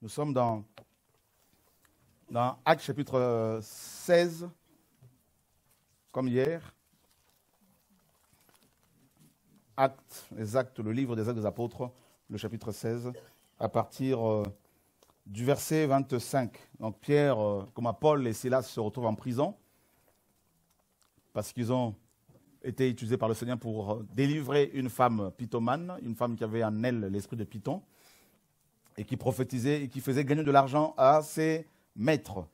Nous sommes dans, dans Actes chapitre 16, euh, comme hier. Actes, les actes, le livre des actes des apôtres, le chapitre 16, à partir euh, du verset 25. Donc Pierre, euh, comme à Paul et Silas, se retrouvent en prison parce qu'ils ont été utilisés par le Seigneur pour euh, délivrer une femme pitomane, une femme qui avait en elle l'esprit de Python, et qui prophétisait et qui faisait gagner de l'argent à ses maîtres.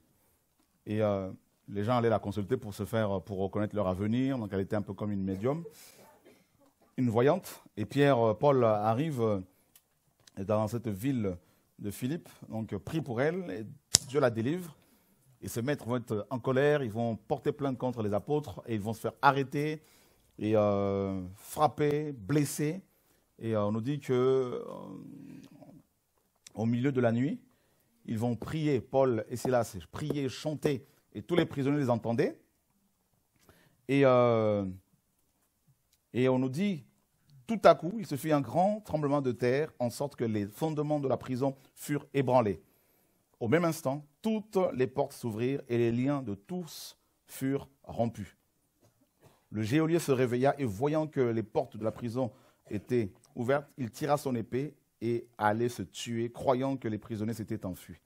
Et euh, les gens allaient la consulter pour se faire, pour reconnaître leur avenir. Donc elle était un peu comme une médium, une voyante. Et Pierre, euh, Paul arrive dans cette ville de Philippe, donc prie pour elle, et Dieu la délivre. Et ces maîtres vont être en colère, ils vont porter plainte contre les apôtres et ils vont se faire arrêter et euh, frapper, blesser. Et euh, on nous dit que euh, au milieu de la nuit, ils vont prier, Paul et Silas, prier, chanter, et tous les prisonniers les entendaient. Et, et on nous dit, tout à coup, il se fit un grand tremblement de terre, en sorte que les fondements de la prison furent ébranlés. Au même instant, toutes les portes s'ouvrirent et les liens de tous furent rompus. Le géolier se réveilla et voyant que les portes de la prison étaient ouvertes, il tira son épée et allait se tuer, croyant que les prisonniers s'étaient enfuis.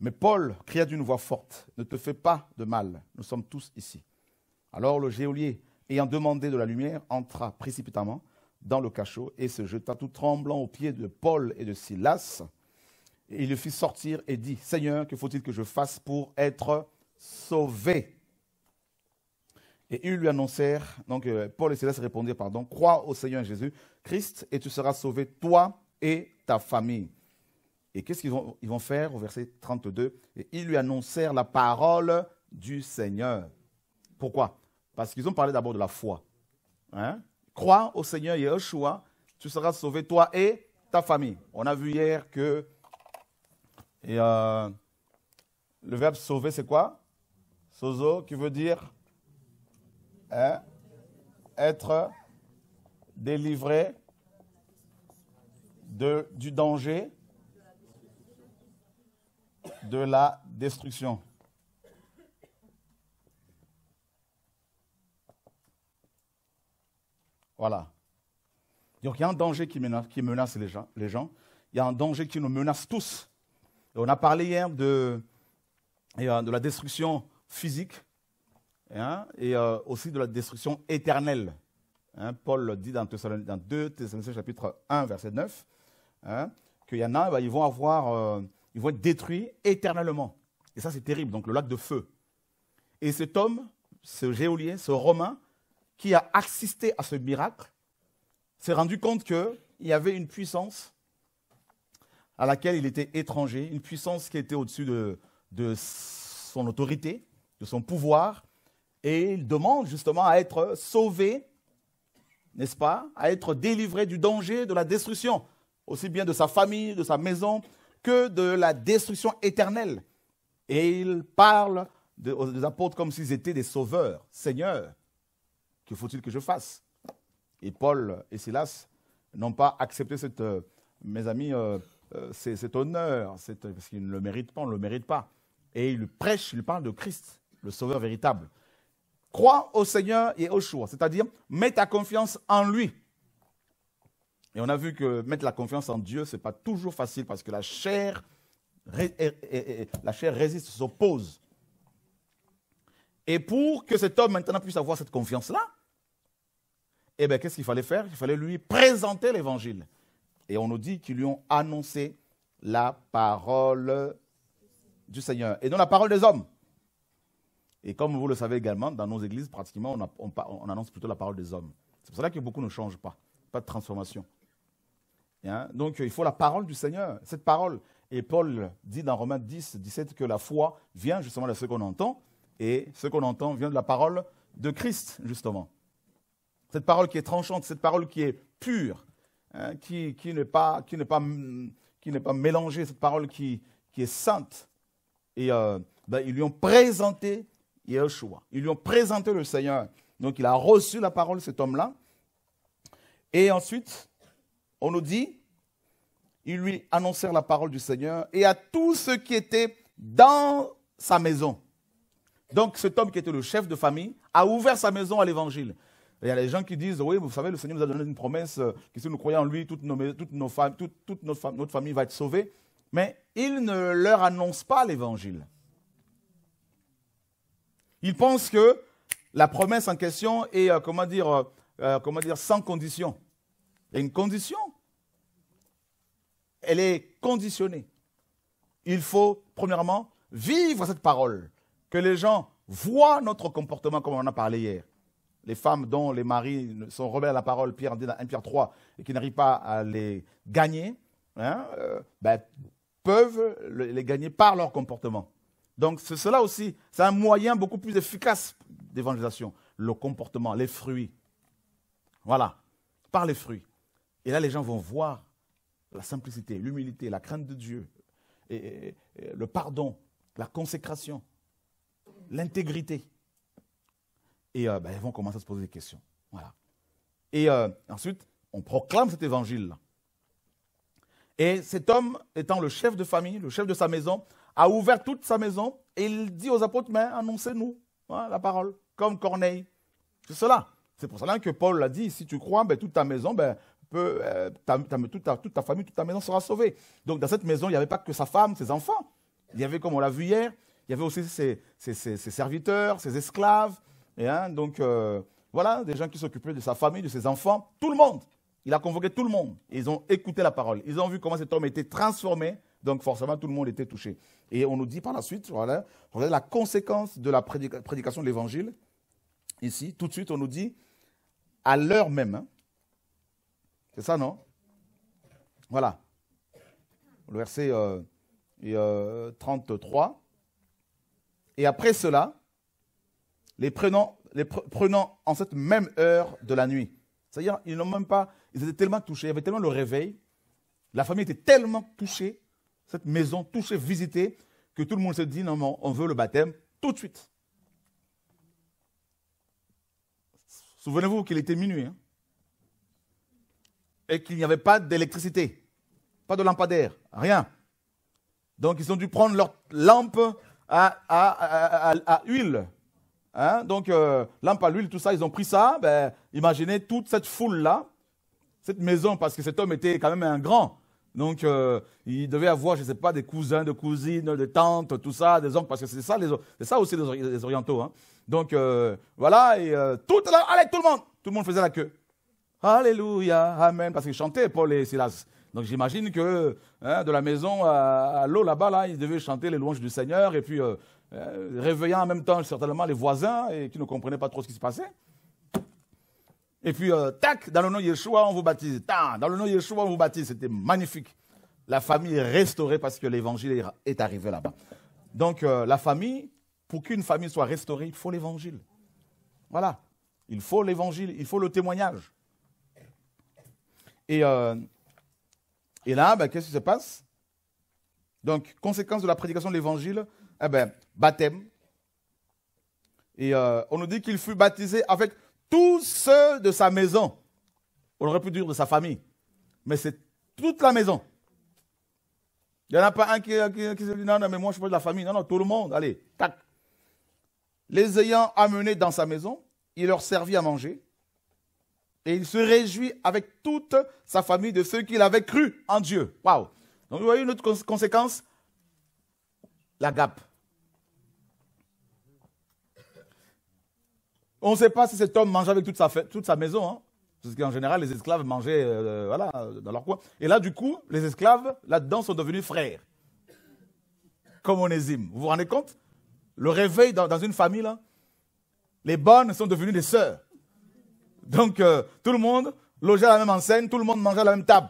Mais Paul cria d'une voix forte, Ne te fais pas de mal, nous sommes tous ici. Alors le géolier, ayant demandé de la lumière, entra précipitamment dans le cachot et se jeta tout tremblant aux pieds de Paul et de Silas. Et il le fit sortir et dit, Seigneur, que faut-il que je fasse pour être sauvé Et ils lui annoncèrent, donc euh, Paul et Céleste répondirent, pardon, crois au Seigneur Jésus, Christ, et tu seras sauvé, toi et ta famille. Et qu'est-ce qu'ils vont, ils vont faire au verset 32 Et ils lui annoncèrent la parole du Seigneur. Pourquoi Parce qu'ils ont parlé d'abord de la foi. Hein crois au Seigneur Yeshua, tu seras sauvé, toi et ta famille. On a vu hier que et euh, le verbe sauver, c'est quoi Sozo, qui veut dire hein, être délivré de, du danger, de la destruction. Voilà. Donc il y a un danger qui menace, qui menace les, gens, les gens. Il y a un danger qui nous menace tous on a parlé hier de, euh, la destruction physique hein, et euh, aussi de la destruction éternelle. Hein. Paul dit dans, 2 Thessaloniciens chapitre 1, verset 9, hein, qu'il y en a, bah, ils, vont avoir, euh, ils vont être détruits éternellement. Et ça, c'est terrible, donc le lac de feu. Et cet homme, ce géolien, ce Romain, qui a assisté à ce miracle, s'est rendu compte qu'il y avait une puissance à laquelle il était étranger, une puissance qui était au-dessus de, de son autorité, de son pouvoir, et il demande justement à être sauvé, n'est-ce pas, à être délivré du danger, de la destruction, aussi bien de sa famille, de sa maison, que de la destruction éternelle. Et il parle des apôtres comme s'ils étaient des sauveurs. Seigneur, que faut-il que je fasse Et Paul et Silas n'ont pas accepté cette, euh, mes amis, euh, euh, c'est cet honneur, euh, parce qu'il ne le mérite pas, on ne le mérite pas. Et il prêche, il parle de Christ, le Sauveur véritable. Crois au Seigneur et au choix, c'est-à-dire mets ta confiance en lui. Et on a vu que mettre la confiance en Dieu, ce n'est pas toujours facile parce que la chair, la chair résiste, s'oppose. Et pour que cet homme maintenant puisse avoir cette confiance-là, eh bien, qu'est-ce qu'il fallait faire Il fallait lui présenter l'évangile. Et on nous dit qu'ils lui ont annoncé la parole du Seigneur et non la parole des hommes. Et comme vous le savez également, dans nos églises, pratiquement, on, annonce plutôt la parole des hommes. C'est pour cela que beaucoup ne changent pas, pas de transformation. Hein? Donc il faut la parole du Seigneur, cette parole. Et Paul dit dans Romains 10, 17 que la foi vient justement de ce qu'on entend, et ce qu'on entend vient de la parole de Christ, justement. Cette parole qui est tranchante, cette parole qui est pure, Hein, qui, qui n'est pas, qui pas, qui pas cette parole qui, qui est sainte. Et euh, ben, ils lui ont présenté Yeshua. Ils lui ont présenté le Seigneur. Donc il a reçu la parole, cet homme-là. Et ensuite, on nous dit, ils lui annoncèrent la parole du Seigneur et à tous ceux qui étaient dans sa maison. Donc cet homme qui était le chef de famille a ouvert sa maison à l'évangile il y a les gens qui disent, oui, vous savez, le Seigneur nous a donné une promesse, euh, que si nous croyons en lui, toute, notre, famille va être sauvée. Mais il ne leur annonce pas l'évangile. Ils pensent que la promesse en question est, euh, comment, dire, euh, comment dire, sans condition. Il y a une condition. Elle est conditionnée. Il faut, premièrement, vivre cette parole. Que les gens voient notre comportement, comme on en a parlé hier les femmes dont les maris sont rebelles à la parole, Pierre dit dans 1 Pierre 3, et qui n'arrivent pas à les gagner, hein, euh, ben, peuvent les gagner par leur comportement. Donc c'est cela aussi, c'est un moyen beaucoup plus efficace d'évangélisation, le comportement, les fruits. Voilà, par les fruits. Et là, les gens vont voir la simplicité, l'humilité, la crainte de Dieu, et le pardon, la consécration, l'intégrité et euh, ben, ils vont commencer à se poser des questions. Voilà. Et euh, ensuite, on proclame cet évangile. Et cet homme, étant le chef de famille, le chef de sa maison, a ouvert toute sa maison et il dit aux apôtres, mais annoncez-nous hein, la parole, comme Corneille. C'est cela. C'est pour cela que Paul l'a dit, si tu crois, ben, toute ta maison, ben, peut, euh, ta, toute, ta, famille, toute ta maison sera sauvée. Donc dans cette maison, il n'y avait pas que sa femme, ses enfants. Il y avait, comme on l'a vu hier, il y avait aussi ses serviteurs, ses esclaves, et, hein, donc, euh, voilà, des gens qui s'occupaient de sa famille, de ses enfants, tout le monde. Il a convoqué tout le monde. ils ont écouté la parole. Ils ont vu comment cet homme était transformé. Donc forcément, tout le monde était touché. Et on nous dit par la suite, voilà, la conséquence de la prédication de l'évangile. Ici, tout de suite, on nous dit, à l'heure même, hein. c'est ça, non Voilà. Le verset 33. Euh, euh, et après cela, les prenant, les prenant en cette même heure de la nuit. C'est-à-dire, ils n'ont même pas, ils étaient tellement touchés, il y avait tellement le réveil, la famille était tellement touchée, cette maison touchée, visitée, que tout le monde se dit, non, on veut le baptême tout de suite. Souvenez-vous qu'il était minuit hein, et qu'il n'y avait pas d'électricité, pas de lampadaire, rien. Donc ils ont dû prendre leur lampe à huile Hein? donc, euh, lampe à l'huile, tout ça, ils ont pris ça. Ben, imaginez toute cette foule-là, cette maison, parce que cet homme était quand même un grand. Donc, euh, il devait avoir, je ne sais pas, des cousins, des cousines, des tantes, tout ça, des oncles, parce que c'est ça, les, ça aussi les, orientaux. Hein. Donc, euh, voilà, et tout là, allez, tout le monde Tout le monde faisait la queue. Alléluia, Amen, parce qu'ils chantaient, Paul et Silas. Donc j'imagine que hein, de la maison à, l'eau là-bas, là, ils devaient chanter les louanges du Seigneur. Et puis euh, réveillant en même temps certainement les voisins et qui ne comprenaient pas trop ce qui se passait. Et puis, euh, tac, dans le nom de Yeshua, on vous baptise. Tac, dans le nom de Yeshua, on vous baptise. C'était magnifique. La famille est restaurée parce que l'évangile est arrivé là-bas. Donc, euh, la famille, pour qu'une famille soit restaurée, il faut l'évangile. Voilà. Il faut l'évangile, il faut le témoignage. Et, et là, ben, qu'est-ce qui se passe Donc, conséquence de la prédication de l'évangile, eh ben, baptême. Et euh, on nous dit qu'il fut baptisé avec tous ceux de sa maison. On aurait pu dire de sa famille. Mais c'est toute la maison. Il n'y en a pas un qui, se dit non, non, mais moi je suis pas de la famille. Non, non, tout le monde. Allez, tac. Les ayant amenés dans sa maison, il leur servit à manger. Et il se réjouit avec toute sa famille de ceux qu'il avait cru en Dieu. Waouh! Donc vous voyez une autre conséquence? la gap. On ne sait pas si cet homme mangeait avec toute sa, toute sa maison. Hein. Parce qu'en général, les esclaves mangeaient euh, euh, voilà, dans leur coin. Et là, du coup, les esclaves, là-dedans, sont devenus frères. Comme Onésime. Vous vous rendez compte Le réveil dans, une famille, là, les bonnes sont devenues des sœurs. Donc, euh, tout le monde logeait à la même enseigne, tout le monde mangeait à la même table.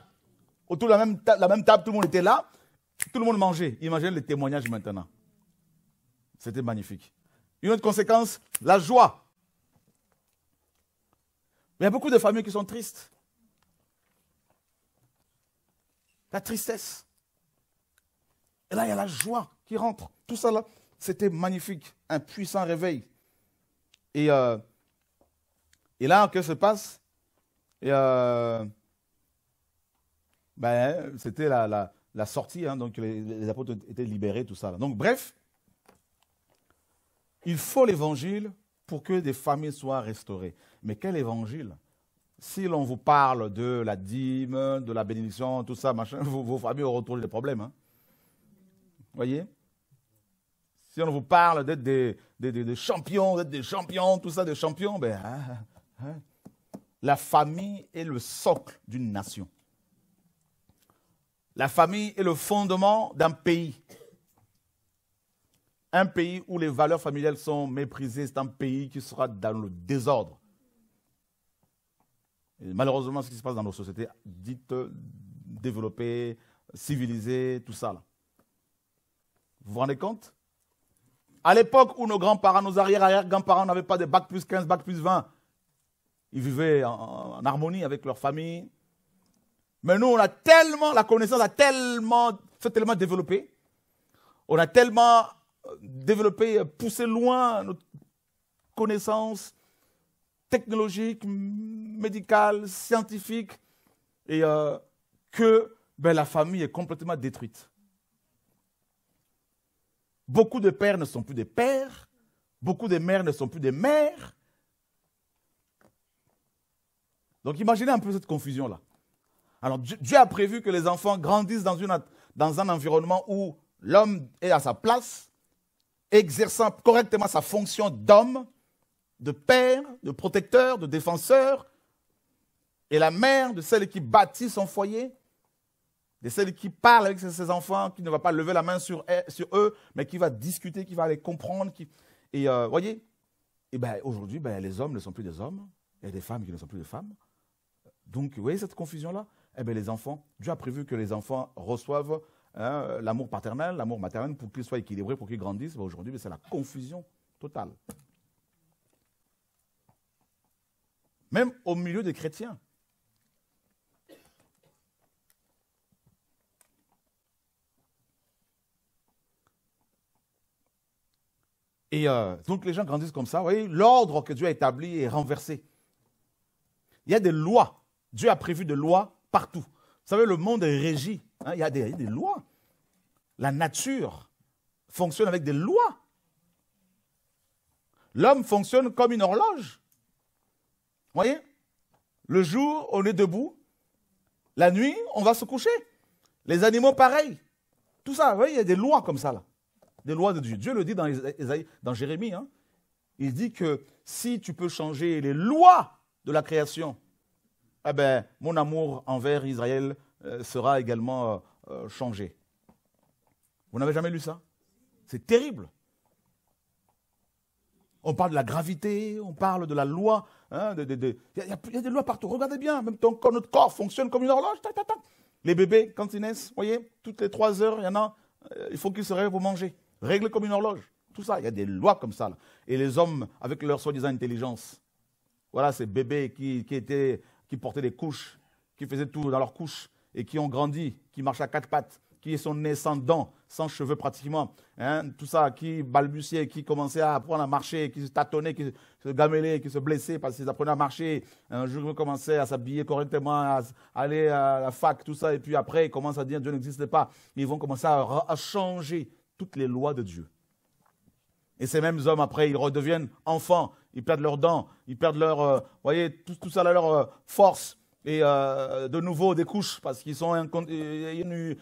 Autour de la même table, tout le monde était là, tout le monde mangeait. Imaginez les témoignages maintenant. C'était magnifique. Une autre conséquence, la joie il y a beaucoup de familles qui sont tristes. La tristesse. Et là, il y a la joie qui rentre. Tout ça, là, c'était magnifique. Un puissant réveil. Et, euh, et là, que se passe et euh, ben, C'était la, sortie. Hein. donc, les, apôtres étaient libérés, tout ça. Donc, bref, il faut l'évangile pour que des familles soient restaurées. Mais quel évangile Si l'on vous parle de la dîme, de la bénédiction, tout ça, machin, vos, familles auront des problèmes. Hein. voyez Si on vous parle d'être des, champions, d'être des champions, tout ça, des champions, ben, hein, hein. la famille est le socle d'une nation. La famille est le fondement d'un pays. Un pays où les valeurs familiales sont méprisées, c'est un pays qui sera dans le désordre. malheureusement, ce qui se passe dans nos sociétés dites développées, civilisées, tout ça. Vous vous rendez compte À l'époque où nos grands-parents, nos arrière grands parents n'avaient pas de bac plus 15, bac plus 20, ils vivaient en, harmonie avec leur famille. Mais nous, on a tellement, la connaissance a tellement, c'est tellement développé, on a tellement développer, euh, pousser loin notre connaissance technologique, médicale, scientifique, et euh, que ben, la famille est complètement détruite. Beaucoup de pères ne sont plus des pères, beaucoup de mères ne sont plus des mères. Donc imaginez un peu cette confusion-là. Alors Dieu a prévu que les enfants grandissent dans, une, dans un environnement où l'homme est à sa place, exerçant correctement sa fonction d'homme, de père, de protecteur, de défenseur, et la mère de celle qui bâtit son foyer, de celle qui parle avec ses enfants, qui ne va pas lever la main sur, eux, mais qui va discuter, qui va les comprendre. Qui... Et euh, vous voyez, et ben, aujourd'hui, ben, les hommes ne sont plus des hommes, il y a des femmes qui ne sont plus des femmes. Donc, vous voyez cette confusion-là Eh bien, les enfants, Dieu a prévu que les enfants reçoivent Hein, l'amour paternel, l'amour maternel, pour qu'ils soient équilibrés, pour qu'ils grandissent. Ben, aujourd'hui, ben, c'est la confusion totale. Même au milieu des chrétiens. Et euh, donc les gens grandissent comme ça. Vous voyez, l'ordre que Dieu a établi est renversé. Il y a des lois. Dieu a prévu des lois partout. Vous savez, le monde est régi Hein, il, y a des, lois. La nature fonctionne avec des lois. L'homme fonctionne comme une horloge. Vous Voyez Le jour, on est debout. La nuit, on va se coucher. Les animaux, pareil. Tout ça, vous voyez, il y a des lois comme ça, là. Des lois de Dieu. Dieu le dit dans, dans Jérémie. Hein. Il dit que si tu peux changer les lois de la création, eh ben, mon amour envers Israël euh, sera également euh, changé. Vous n'avez jamais lu ça C'est terrible. On parle de la gravité, on parle de la loi. Il y, a des lois partout. Regardez bien, même ton, notre corps fonctionne comme une horloge. Les bébés, quand ils naissent, vous voyez, toutes les trois heures, il y en a, euh, il faut qu'ils se réveillent pour manger. Règle comme une horloge. Tout ça, il y a des lois comme ça. Et les hommes, avec leur soi-disant intelligence, voilà, ces bébés qui, étaient, qui portaient des couches, qui faisaient tout dans leurs couches, et qui ont grandi, qui marchent à quatre pattes, qui sont nés sans dents, sans cheveux pratiquement, hein, tout ça, qui balbutiaient, qui commençaient à apprendre à marcher, qui se tâtonnaient, qui se gamelaient, qui se blessaient parce qu'ils apprenaient à marcher. Un jour, ils commençaient à s'habiller correctement, à aller à la fac, tout ça, et puis après, ils commencent à dire Dieu n'existe pas. Ils vont commencer à, changer toutes les lois de Dieu. Et ces mêmes hommes, après, ils redeviennent enfants, ils perdent leurs dents, ils perdent leur, euh, voyez, tout, ça, leur euh, force et euh, de nouveau des couches parce qu'ils ont a une,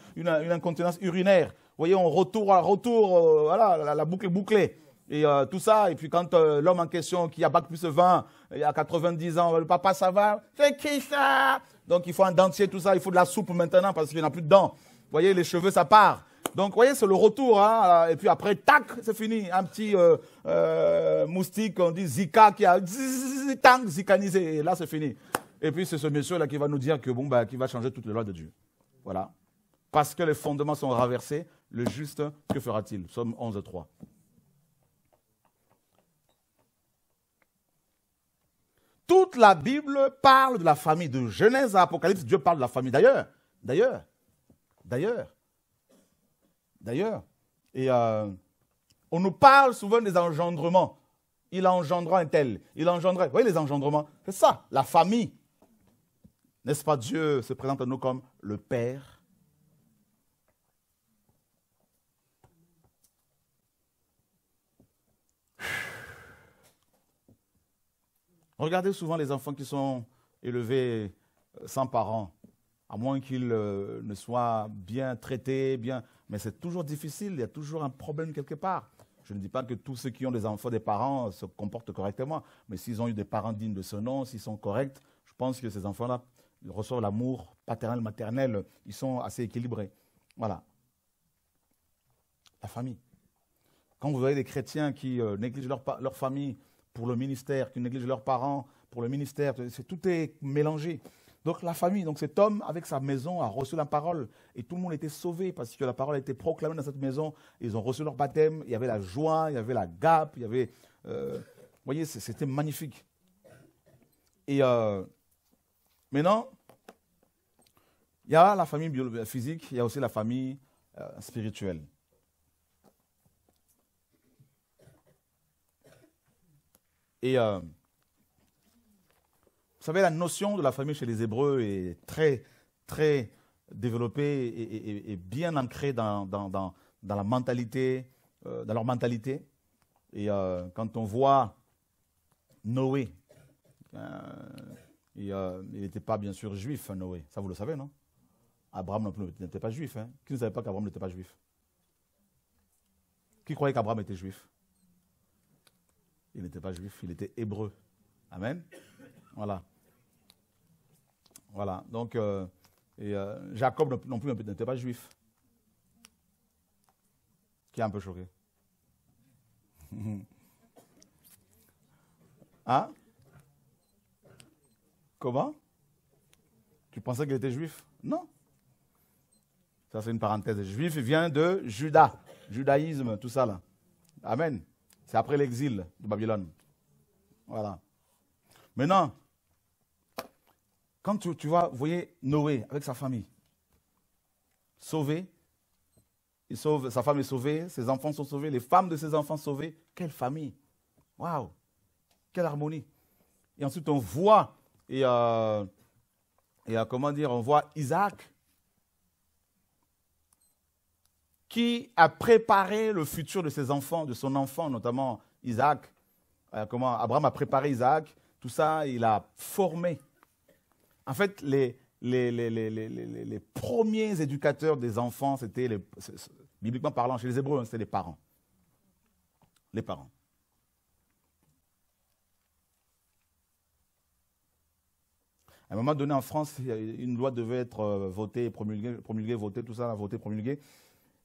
incontinence urinaire. Vous voyez, on retourne à retour, euh, voilà, la, boucle est bouclée. Et euh, tout ça, et puis quand l'homme en question qui a bac plus 20, il a 90 ans, le papa, ça va, c'est qui ça Donc il faut un dentier, tout ça, il faut de la soupe maintenant parce qu'il n'y en a plus de dents. Vous voyez, les cheveux, ça part. Donc, vous voyez, c'est le retour. Hein, et puis après, tac, c'est fini. Un petit moustique, on dit Zika, qui a zikanisé. Et là, c'est fini. Et puis c'est ce monsieur-là qui va nous dire que bon, bah, qui va changer toutes les lois de Dieu. Voilà. Parce que les fondements sont renversés, le juste, que fera-t-il Somme 11, 3. Toute la Bible parle de la famille. De Genèse à Apocalypse, Dieu parle de la famille. D'ailleurs, d'ailleurs, d'ailleurs, d'ailleurs. Et euh, on nous parle souvent des engendrements. Il engendra un tel, il engendrait. Vous voyez les engendrements C'est ça, la famille. N'est-ce pas Dieu se présente à nous comme le Père Regardez souvent les enfants qui sont élevés euh, sans parents, à moins qu'ils euh, ne soient bien traités, bien. Mais c'est toujours difficile, il y a toujours un problème quelque part. Je ne dis pas que tous ceux qui ont des enfants, des parents, se comportent correctement, mais s'ils ont eu des parents dignes de ce nom, s'ils sont corrects, je pense que ces enfants-là ils reçoivent l'amour paternel, maternel, ils sont assez équilibrés. Voilà. La famille. Quand vous avez des chrétiens qui euh, négligent leur, leur, famille pour le ministère, qui négligent leurs parents pour le ministère, c'est tout est mélangé. Donc la famille, donc cet homme avec sa maison a reçu la parole et tout le monde était sauvé parce que la parole a été proclamée dans cette maison. Ils ont reçu leur baptême, il y avait la joie, il y avait la gape, il y avait... Euh, vous voyez, c'était magnifique. Et euh, maintenant, il y a la famille physique, il y a aussi la famille euh, spirituelle. Et euh, vous savez, la notion de la famille chez les Hébreux est très, très développée et, bien ancrée dans, la mentalité, euh, dans leur mentalité. Et quand on voit Noé, hein, il n'était pas bien sûr juif, Noé, ça vous le savez, non Abraham n'était pas juif. Hein. Qui ne savait pas qu'Abraham n'était pas juif Qui croyait qu'Abraham était juif Il n'était pas juif, il était hébreu. Amen. Voilà. Voilà. Donc, euh, euh, Jacob non plus n'était pas juif. Qui est un peu choqué Hein Comment Tu pensais qu'il était juif Non. Ça, c'est une parenthèse. Juif vient de Judas, judaïsme, tout ça là. Amen. C'est après l'exil de Babylone. Voilà. Maintenant, quand tu, vois, voyez Noé avec sa famille, sauvé, sa femme est sauvée, ses enfants sont sauvés, les femmes de ses enfants sauvées, quelle famille Waouh Quelle harmonie Et ensuite, on voit, et, euh, euh, comment dire, on voit Isaac qui a préparé le futur de ses enfants, de son enfant, notamment Isaac. Euh, comment Abraham a préparé Isaac, tout ça, il a formé. En fait, les, les, les, les premiers éducateurs des enfants, c'était, bibliquement parlant, chez les Hébreux, hein, c'était les parents. Les parents. À un moment donné, en France, une loi devait être euh, votée, promulguée, promulguée votée, tout ça, votée, promulguée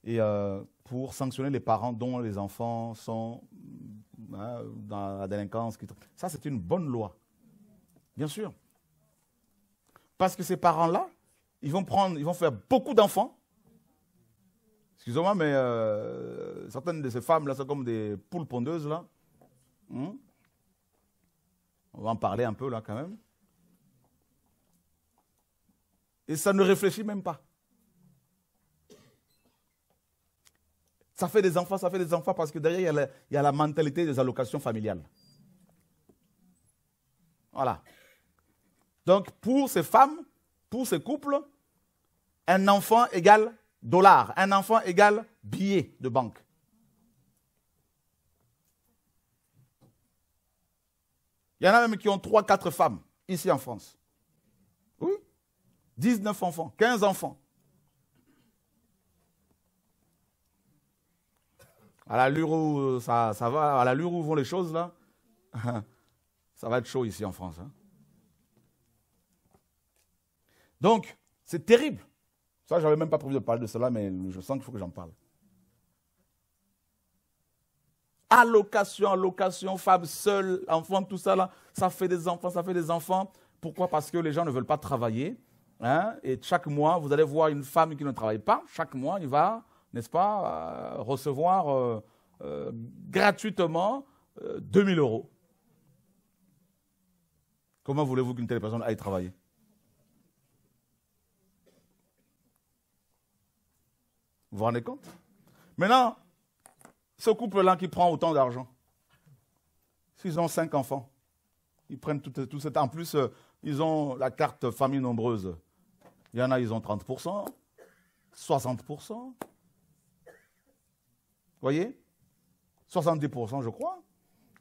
et euh, pour sanctionner les parents dont les enfants sont hein, dans la délinquance. Ça, c'est une bonne loi, bien sûr. Parce que ces parents-là, ils vont prendre, ils vont faire beaucoup d'enfants. Excusez-moi, mais euh, certaines de ces femmes-là sont comme des poules pondeuses, là. Hein? On va en parler un peu, là, quand même. Et ça ne réfléchit même pas. Ça fait des enfants, ça fait des enfants parce que derrière, il y a la, mentalité des allocations familiales. Voilà. Donc, pour ces femmes, pour ces couples, un enfant égale dollar, un enfant égale billet de banque. Il y en a même qui ont 3, 4 femmes ici en France. Oui. 19 enfants, 15 enfants. à l'allure où euh, ça, va, à l'allure où vont les choses là, ça va être chaud ici en France. Hein. Donc, c'est terrible. Ça, j'avais même pas prévu de parler de cela, mais je sens qu'il faut que j'en parle. Allocation, allocation, femme seule, enfant, tout ça là, ça fait des enfants, ça fait des enfants. Pourquoi Parce que les gens ne veulent pas travailler. Hein, et chaque mois, vous allez voir une femme qui ne travaille pas. Chaque mois, il va n'est-ce pas, recevoir euh, euh, gratuitement 2000 euh, euros. Comment voulez-vous qu'une telle personne aille travailler Vous vous rendez compte Maintenant, ce couple-là qui prend autant d'argent, s'ils ont cinq enfants, ils prennent tout, tout cet... En plus, ils ont la carte famille nombreuse. Il y en a, ils ont 30%, 60%, voyez 70%, je crois.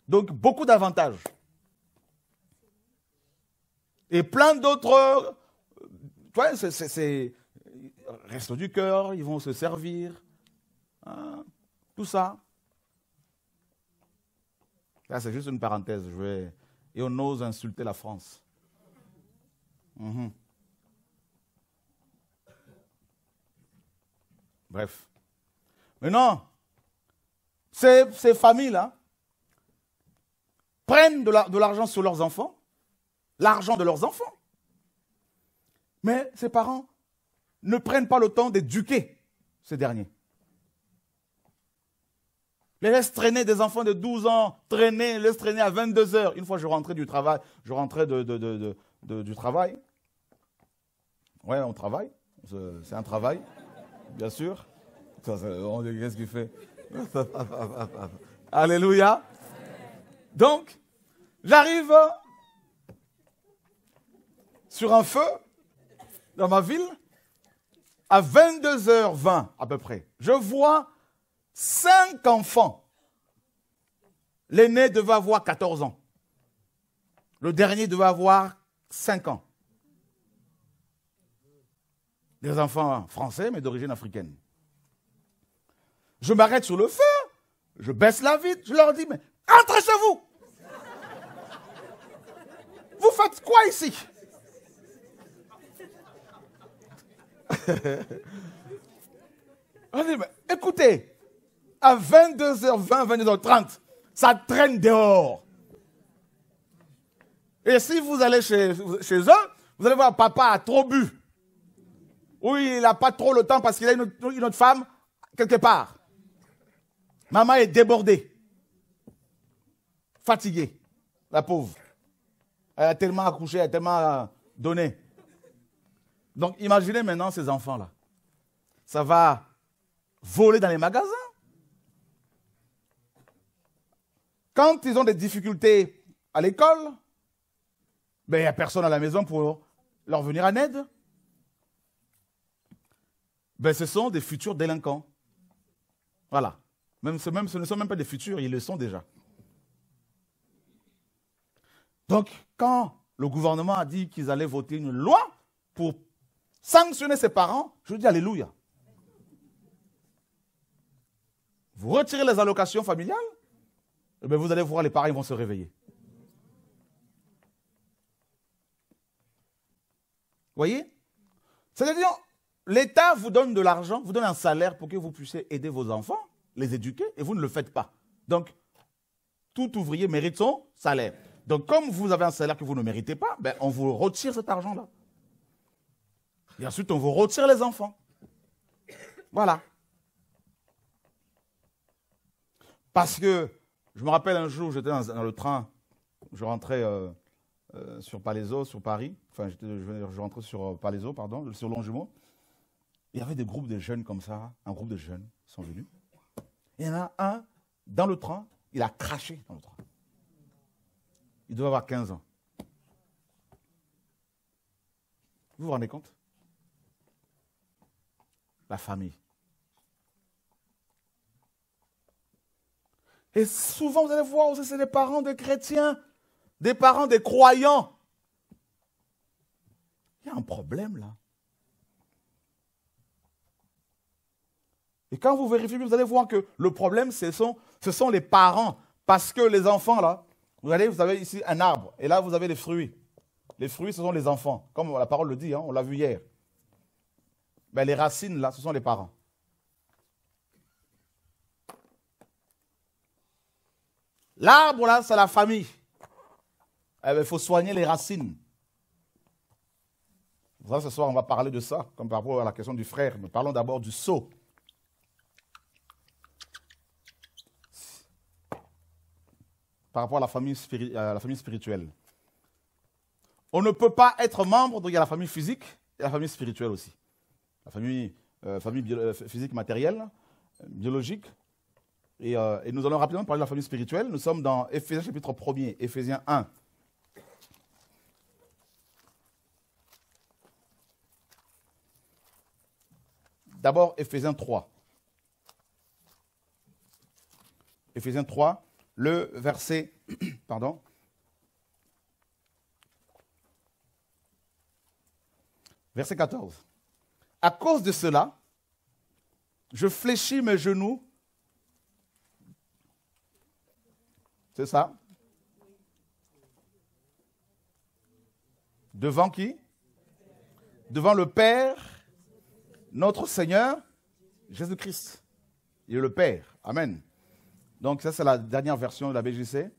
Donc, beaucoup d'avantages. Et plein d'autres. Euh, tu vois, c'est. Reste du cœur, ils vont se servir. Hein, tout ça. Là, c'est juste une parenthèse. Je vais... Et on ose insulter la France. Mhm. Bref. Maintenant, ces, familles-là prennent de l'argent sur leurs enfants, l'argent de leurs enfants. Mais ces parents ne prennent pas le temps d'éduquer ces derniers. Les laissent traîner des enfants de 12 ans, traîner, laissent traîner à 22 heures. Une fois, je rentrais du travail, je rentrais de, du travail. Ouais, on travaille, c'est un travail, bien sûr. Qu'est-ce qu'il fait Alléluia. Donc, j'arrive sur un feu dans ma ville à 22h20 à peu près. Je vois cinq enfants. L'aîné devait avoir 14 ans. Le dernier devait avoir 5 ans. Des enfants français, mais d'origine africaine. Je m'arrête sur le feu, je baisse la vitre, je leur dis, mais entrez chez vous Vous faites quoi ici On dit, mais écoutez, à 22h20, 22h30, ça traîne dehors. Et si vous allez chez, chez, eux, vous allez voir papa a trop bu. Oui il n'a pas trop le temps parce qu'il a une, autre femme quelque part. Maman est débordée, fatiguée, la pauvre. Elle a tellement accouché, elle a tellement euh, donné. Donc imaginez maintenant ces enfants-là. Ça va voler dans les magasins. Quand ils ont des difficultés à l'école, ben, il n'y a personne à la maison pour leur venir en aide. Ben, ce sont des futurs délinquants. Voilà. Même, ce, ne sont même pas des futurs, ils le sont déjà. Donc, quand le gouvernement a dit qu'ils allaient voter une loi pour sanctionner ses parents, je dis Alléluia. Vous retirez les allocations familiales, et eh ben, vous allez voir, les parents vont se réveiller. Voyez C'est-à-dire, l'État vous donne de l'argent, vous donne un salaire pour que vous puissiez aider vos enfants les éduquer et vous ne le faites pas. Donc, tout ouvrier mérite son salaire. Donc, comme vous avez un salaire que vous ne méritez pas, ben, on vous retire cet argent-là. Et ensuite, on vous retire les enfants. Voilà. Parce que, je me rappelle un jour, j'étais dans, le train, je rentrais euh, euh, sur Palaiso, sur Paris, enfin, je, rentrais sur euh, Palaiso, pardon, sur Longjumeau. Il y avait des groupes de jeunes comme ça, un groupe de jeunes sont venus. Il y en a un, dans le train, il a craché dans le train. Il devait avoir 15 ans. Vous vous rendez compte La famille. Et souvent, vous allez voir aussi, c'est des parents de chrétiens, des parents des croyants. Il y a un problème là. Et quand vous vérifiez, vous allez voir que le problème, ce sont, ce sont les parents. Parce que les enfants, là, vous, allez, vous avez ici un arbre, et là, vous avez les fruits. Les fruits, ce sont les enfants, comme la parole le dit, hein, on l'a vu hier. Mais ben, les racines, là, ce sont les parents. L'arbre, là, c'est la famille. Eh ben, il faut soigner les racines. ce soir, on va parler de ça, comme par rapport à la question du frère. Mais parlons d'abord du sceau. par rapport à euh, la famille, spirituelle. On ne peut pas être membre, donc il y a la famille physique et la famille spirituelle aussi. La famille, euh, euh, physique matérielle, biologique. Et, nous allons rapidement parler de la famille spirituelle. Nous sommes dans Ephésiens chapitre 1 Éphésiens 1. D'abord, Ephésiens 3. Ephésiens 3, le verset pardon, verset 14. À cause de cela, je fléchis mes genoux. C'est ça Devant qui Devant le Père, notre Seigneur, Jésus-Christ. Il est le Père. Amen. Donc ça, c'est la dernière version de la BGC.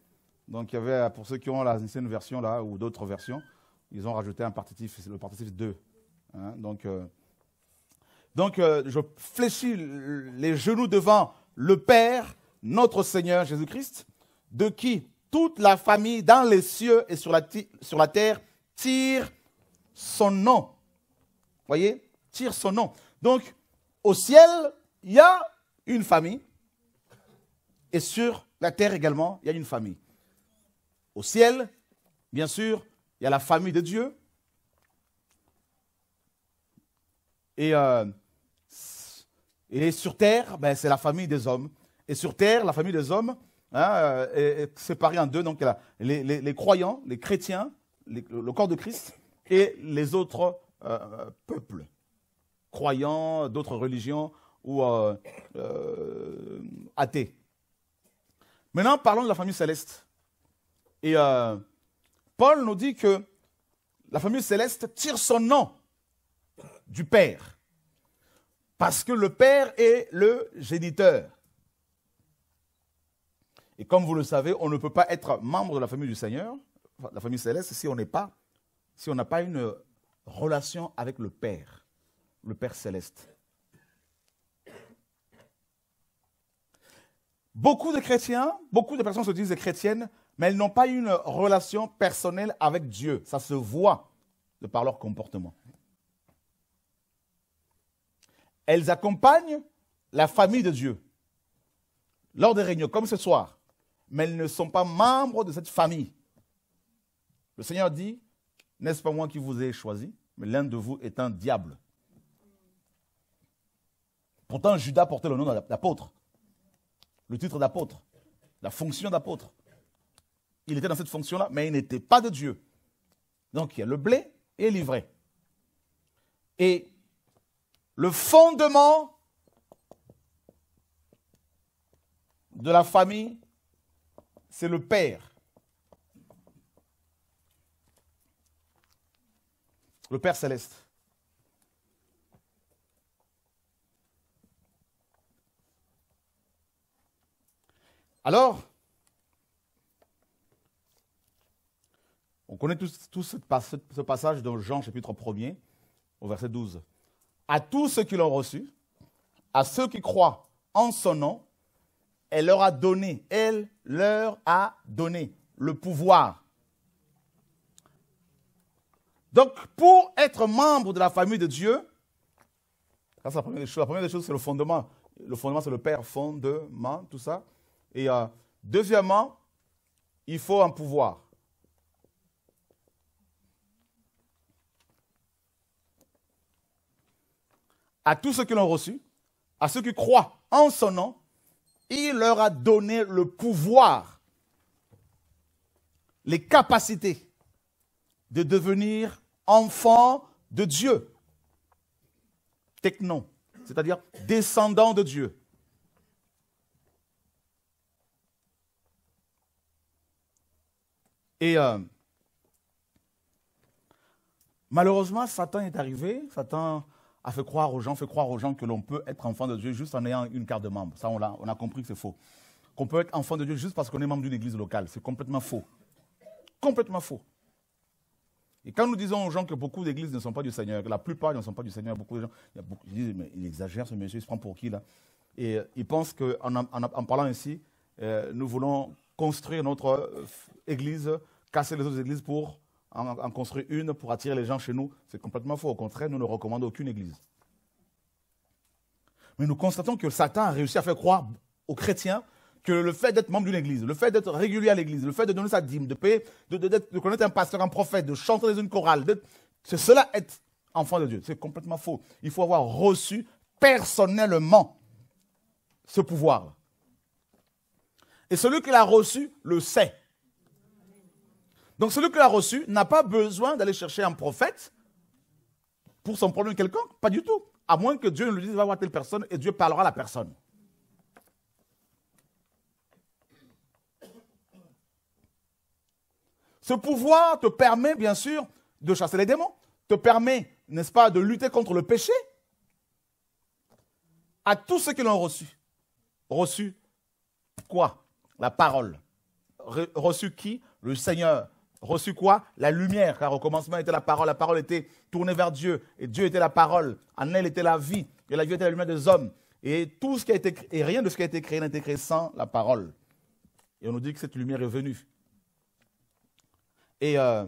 Donc il y avait, pour ceux qui ont la ancienne version là, ou d'autres versions, ils ont rajouté un partitif, le partitif 2. Hein. donc euh, euh, je fléchis les genoux devant le Père, notre Seigneur Jésus-Christ, de qui toute la famille dans les cieux et sur la, sur la terre tire son nom. Voyez Tire son nom. Donc, au ciel, il y a une famille. Et sur la terre également, il y a une famille. Au ciel, bien sûr, il y a la famille de Dieu. Et, euh, sur terre, ben, c'est la famille des hommes. Et sur terre, la famille des hommes hein, euh, est, séparée en deux. Donc, les, les, croyants, les chrétiens, le corps de Christ et les autres euh, peuples, croyants d'autres religions ou athées. Maintenant, parlons de la famille céleste. Et euh, Paul nous dit que la famille céleste tire son nom du Père. Parce que le Père est le géniteur. Et comme vous le savez, on ne peut pas être membre de la famille du Seigneur, la famille céleste, si on n'est pas, si on n'a pas une relation avec le Père, le Père céleste. Beaucoup de chrétiens, beaucoup de personnes se disent chrétiennes, mais elles n'ont pas une relation personnelle avec Dieu. Ça se voit de par leur comportement. Elles accompagnent la famille de Dieu lors des réunions comme ce soir, mais elles ne sont pas membres de cette famille. Le Seigneur dit, n'est-ce pas moi qui vous ai choisi, mais l'un de vous est un diable. Pourtant, Judas portait le nom d'apôtre le titre d'apôtre, la fonction d'apôtre. Il était dans cette fonction-là, mais il n'était pas de Dieu. Donc il y a le blé et l'ivraie. Et le fondement de la famille, c'est le Père. Le Père céleste. Alors, on connaît tous, ce passage de Jean chapitre 1er, au verset 12. À tous ceux qui l'ont reçu, à ceux qui croient en son nom, elle leur a donné, elle leur a donné le pouvoir. Donc, pour être membre de la famille de Dieu, la première des choses, c'est le fondement. Le fondement, c'est le Père, fondement, tout ça. Et euh, deuxièmement, il faut un pouvoir. À tous ceux qui l'ont reçu, à ceux qui croient en son nom, il leur a donné le pouvoir, les capacités de devenir enfants de Dieu. Technon, c'est-à-dire descendants de Dieu. Et euh, malheureusement, Satan est arrivé. Satan a fait croire aux gens, fait croire aux gens que l'on peut être enfant de Dieu juste en ayant une carte de membre. Ça, on a, compris que c'est faux. Qu'on peut être enfant de Dieu juste parce qu'on est membre d'une église locale. C'est complètement faux. Complètement faux. Et quand nous disons aux gens que beaucoup d'églises ne sont pas du Seigneur, que la plupart ne sont pas du Seigneur, beaucoup de gens disent, mais il exagère ce monsieur, il se prend pour qui là Et euh, ils il pense qu'en en, parlant ainsi, euh, nous voulons construire notre euh, église, casser les autres églises pour en, construire une, pour attirer les gens chez nous. C'est complètement faux. Au contraire, nous ne recommandons aucune église. Mais nous constatons que Satan a réussi à faire croire aux chrétiens que le fait d'être membre d'une église, le fait d'être régulier à l'église, le fait de donner sa dîme, de payer, de, connaître un pasteur, un prophète, de chanter dans une chorale, c'est cela être enfant de Dieu. C'est complètement faux. Il faut avoir reçu personnellement ce pouvoir. Et celui qui l'a reçu le sait. Donc celui qui l'a reçu n'a pas besoin d'aller chercher un prophète pour son problème quelconque, pas du tout. À moins que Dieu ne lui dise, va voir telle personne et Dieu parlera à la personne. Ce pouvoir te permet, bien sûr, de chasser les démons, te permet, n'est-ce pas, de lutter contre le péché à tous ceux qui l'ont reçu. Reçu quoi la parole. reçu qui Le Seigneur. Reçu quoi La lumière, car au commencement était la parole. La parole était tournée vers Dieu, et Dieu était la parole. En elle était la vie, et la vie était la lumière des hommes. Et tout ce qui a été et rien de ce qui a été créé n'a été créé sans la parole. Et on nous dit que cette lumière est venue. Et euh,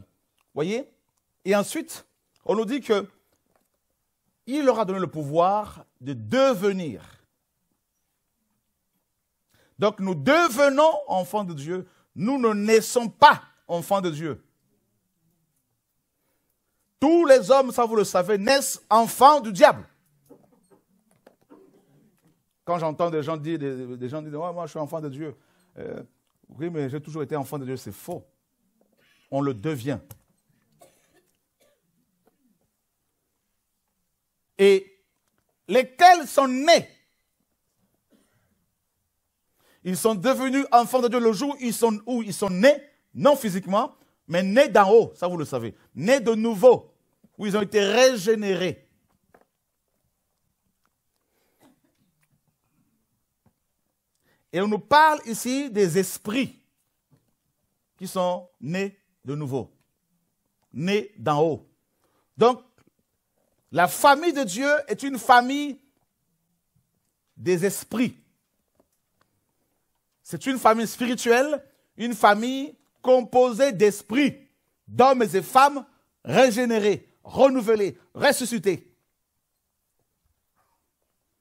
voyez, et ensuite, on nous dit que il leur a donné le pouvoir de devenir donc nous devenons enfants de Dieu. Nous ne naissons pas enfants de Dieu. Tous les hommes, ça vous le savez, naissent enfants du diable. Quand j'entends des gens dire, des, gens dire, moi je suis enfant de Dieu. Euh, oui, mais j'ai toujours été enfant de Dieu, c'est faux. On le devient. Et lesquels sont nés ils sont devenus enfants de Dieu le jour où ils sont, nés, non physiquement, mais nés d'en haut, ça vous le savez, nés de nouveau, où ils ont été régénérés. Et on nous parle ici des esprits qui sont nés de nouveau, nés d'en haut. Donc, la famille de Dieu est une famille des esprits. C'est une famille spirituelle, une famille composée d'esprits, d'hommes et femmes régénérés, renouvelés, ressuscités.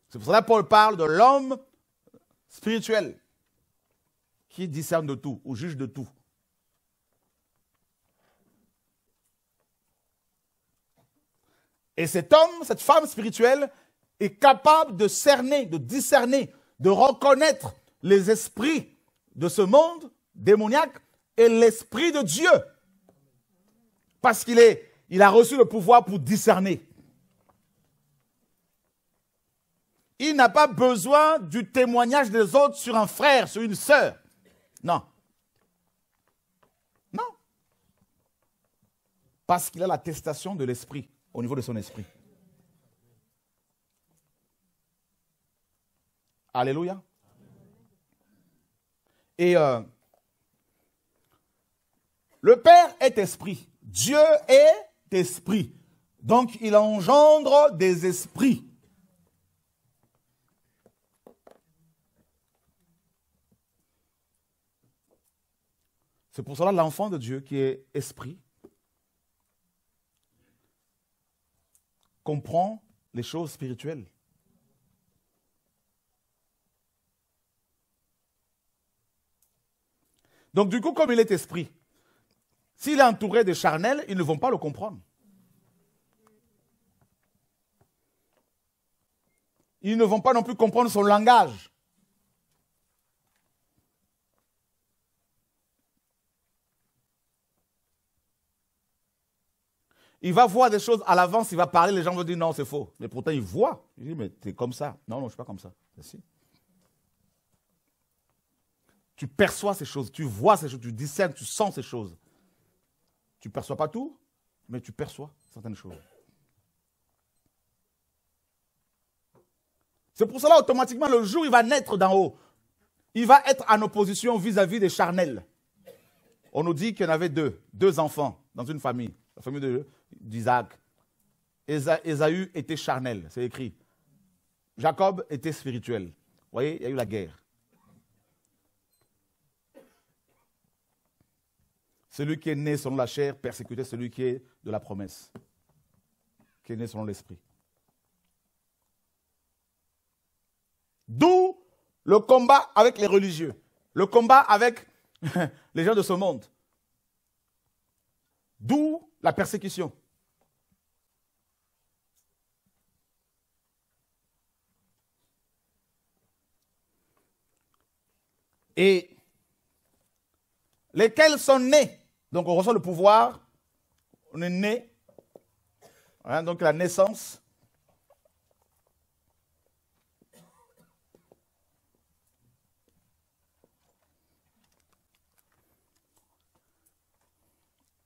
C'est pour cela que Paul parle de l'homme spirituel qui discerne de tout ou juge de tout. Et cet homme, cette femme spirituelle est capable de cerner, de discerner, de reconnaître les esprits de ce monde démoniaque et l'esprit de Dieu. Parce qu'il est, il a reçu le pouvoir pour discerner. Il n'a pas besoin du témoignage des autres sur un frère, sur une sœur. Non. Non. Parce qu'il a l'attestation de l'esprit, au niveau de son esprit. Alléluia. Et euh, le Père est esprit. Dieu est esprit. Donc il engendre des esprits. C'est pour cela l'enfant de Dieu qui est esprit comprend les choses spirituelles. Donc du coup, comme il est esprit, s'il est entouré de charnels, ils ne vont pas le comprendre. Ils ne vont pas non plus comprendre son langage. Il va voir des choses à l'avance, il va parler, les gens vont dire non, c'est faux. Mais pourtant, il voit. Il dit, mais t'es comme ça. Non, non, je ne suis pas comme ça. Si. Tu perçois ces choses, tu vois ces choses, tu discernes, tu sens ces choses. Tu ne perçois pas tout, mais tu perçois certaines choses. C'est pour cela, automatiquement, le jour, il va naître d'en haut. Il va être en opposition vis-à-vis des charnels. On nous dit qu'il y en avait deux, deux enfants dans une famille, la famille d'Isaac. Ésaü était charnel, c'est écrit. Jacob était spirituel. Vous voyez, il y a eu la guerre. Celui qui est né selon la chair persécuté, celui qui est de la promesse, qui est né selon l'esprit. D'où le combat avec les religieux, le combat avec les gens de ce monde. D'où la persécution. Et lesquels sont nés donc on reçoit le pouvoir, on est né, hein, donc la naissance.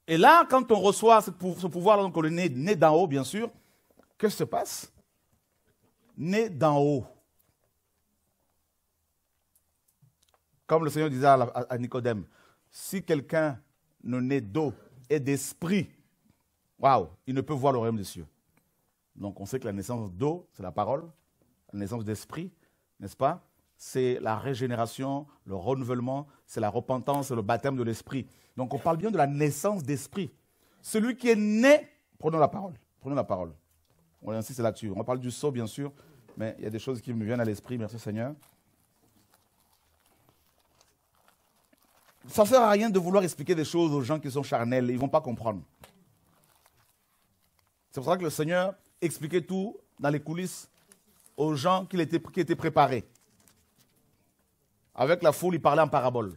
Et là, quand on reçoit ce pouvoir, donc on est né, d'en haut, bien sûr, Que se passe Né d'en haut. Comme le Seigneur disait à Nicodème, si quelqu'un ne naît d'eau et d'esprit, waouh, il ne peut voir le royaume des cieux. Donc on sait que la naissance d'eau, c'est la parole, la naissance d'esprit, n'est-ce pas C'est la régénération, le renouvellement, c'est la repentance, c'est le baptême de l'esprit. Donc on parle bien de la naissance d'esprit. Celui qui est né, prenons la parole, prenons la parole. On insiste là-dessus. On parle du saut, bien sûr, mais il y a des choses qui me viennent à l'esprit, merci Seigneur. Ça ne sert à rien de vouloir expliquer des choses aux gens qui sont charnels, ils ne vont pas comprendre. C'est pour ça que le Seigneur expliquait tout dans les coulisses aux gens qui étaient, qui étaient préparés. Avec la foule, il parlait en parabole.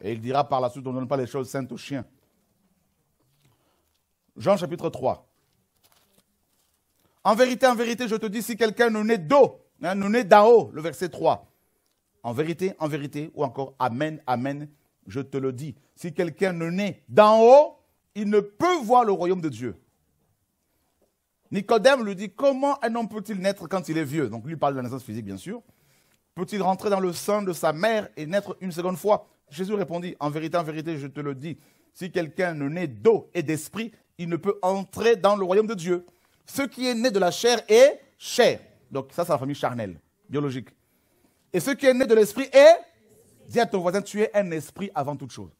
Et il dira par la suite, on ne donne pas les choses saintes aux chiens. Jean chapitre 3. En vérité, en vérité, je te dis, si quelqu'un nous naît d'eau, nous hein, naît d'en le verset 3, en vérité, en vérité, ou encore Amen, Amen, je te le dis. Si quelqu'un ne naît d'en haut, il ne peut voir le royaume de Dieu. Nicodème lui dit Comment un homme peut-il naître quand il est vieux Donc lui parle de la naissance physique, bien sûr. Peut-il rentrer dans le sein de sa mère et naître une seconde fois Jésus répondit En vérité, en vérité, je te le dis, si quelqu'un ne naît d'eau et d'esprit, il ne peut entrer dans le royaume de Dieu. Ce qui est né de la chair est chair. Donc ça, c'est la famille charnelle, biologique. Et ce qui est né de l'esprit est Dis à ton voisin, tu es un esprit avant toute chose.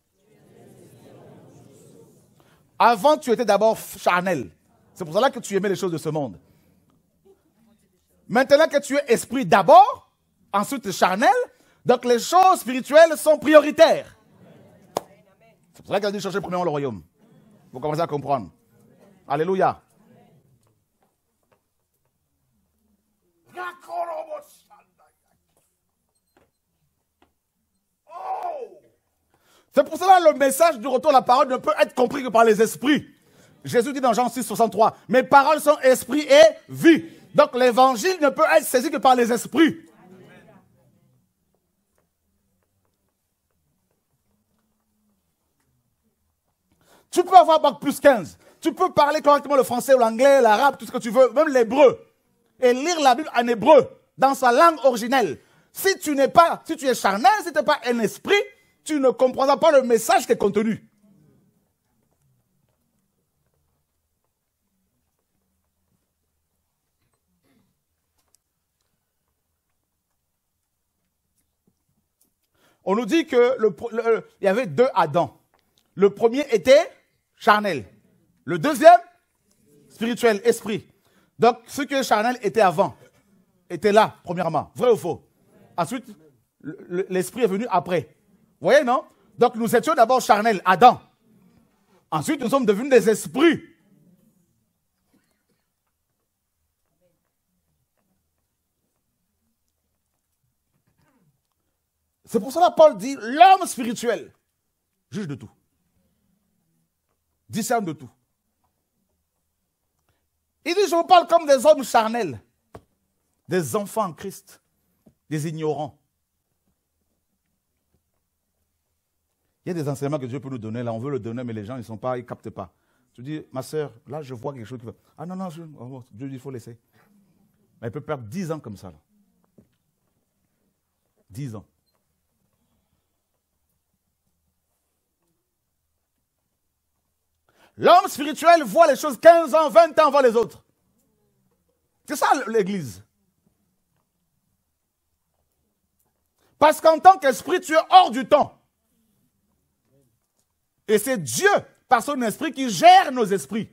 Avant, tu étais d'abord charnel. C'est pour cela que tu aimais les choses de ce monde. Maintenant que tu es esprit d'abord, ensuite charnel, donc les choses spirituelles sont prioritaires. C'est pour cela qu'il a dit, chercher premièrement le royaume. Vous commencez à comprendre. Alléluia. C'est pour cela que le message du retour à la parole ne peut être compris que par les esprits. Jésus dit dans Jean 6, 63, Mes paroles sont esprit et vie. Donc l'évangile ne peut être saisi que par les esprits. Tu peux avoir bac plus 15. Tu peux parler correctement le français ou l'anglais, l'arabe, tout ce que tu veux, même l'hébreu. Et lire la Bible en hébreu, dans sa langue originelle. Si tu n'es pas, si tu es charnel, si tu n'es pas un esprit, tu ne comprendras pas le message qui est contenu. On nous dit que euh, il y avait deux Adam. Le premier était charnel. Le deuxième, spirituel, esprit. Donc, ce que charnel était avant, était là, premièrement. Vrai ou faux Ensuite, l'esprit est venu après. Vous voyez, non Donc nous étions d'abord charnels, Adam. Ensuite, nous sommes devenus des esprits. C'est pour cela que Paul dit l'homme spirituel juge de tout, discerne de tout. Il dit je vous parle comme des hommes charnels, des enfants en Christ, des ignorants. Il y a des enseignements que Dieu peut nous donner, là, on veut le donner, mais les gens, ils sont pas, ils captent pas. Tu dis, ma soeur, là, je vois quelque chose qui Ah non, non, oh, oh, Dieu dit, il faut laisser. Mais il peut perdre 10 ans comme ça, là. 10 ans. L'homme spirituel voit les choses 15 ans, 20 ans avant les autres. C'est ça l'Église. Parce qu'en tant qu'esprit, tu es hors du temps. Et c'est Dieu, par son esprit, qui gère nos esprits.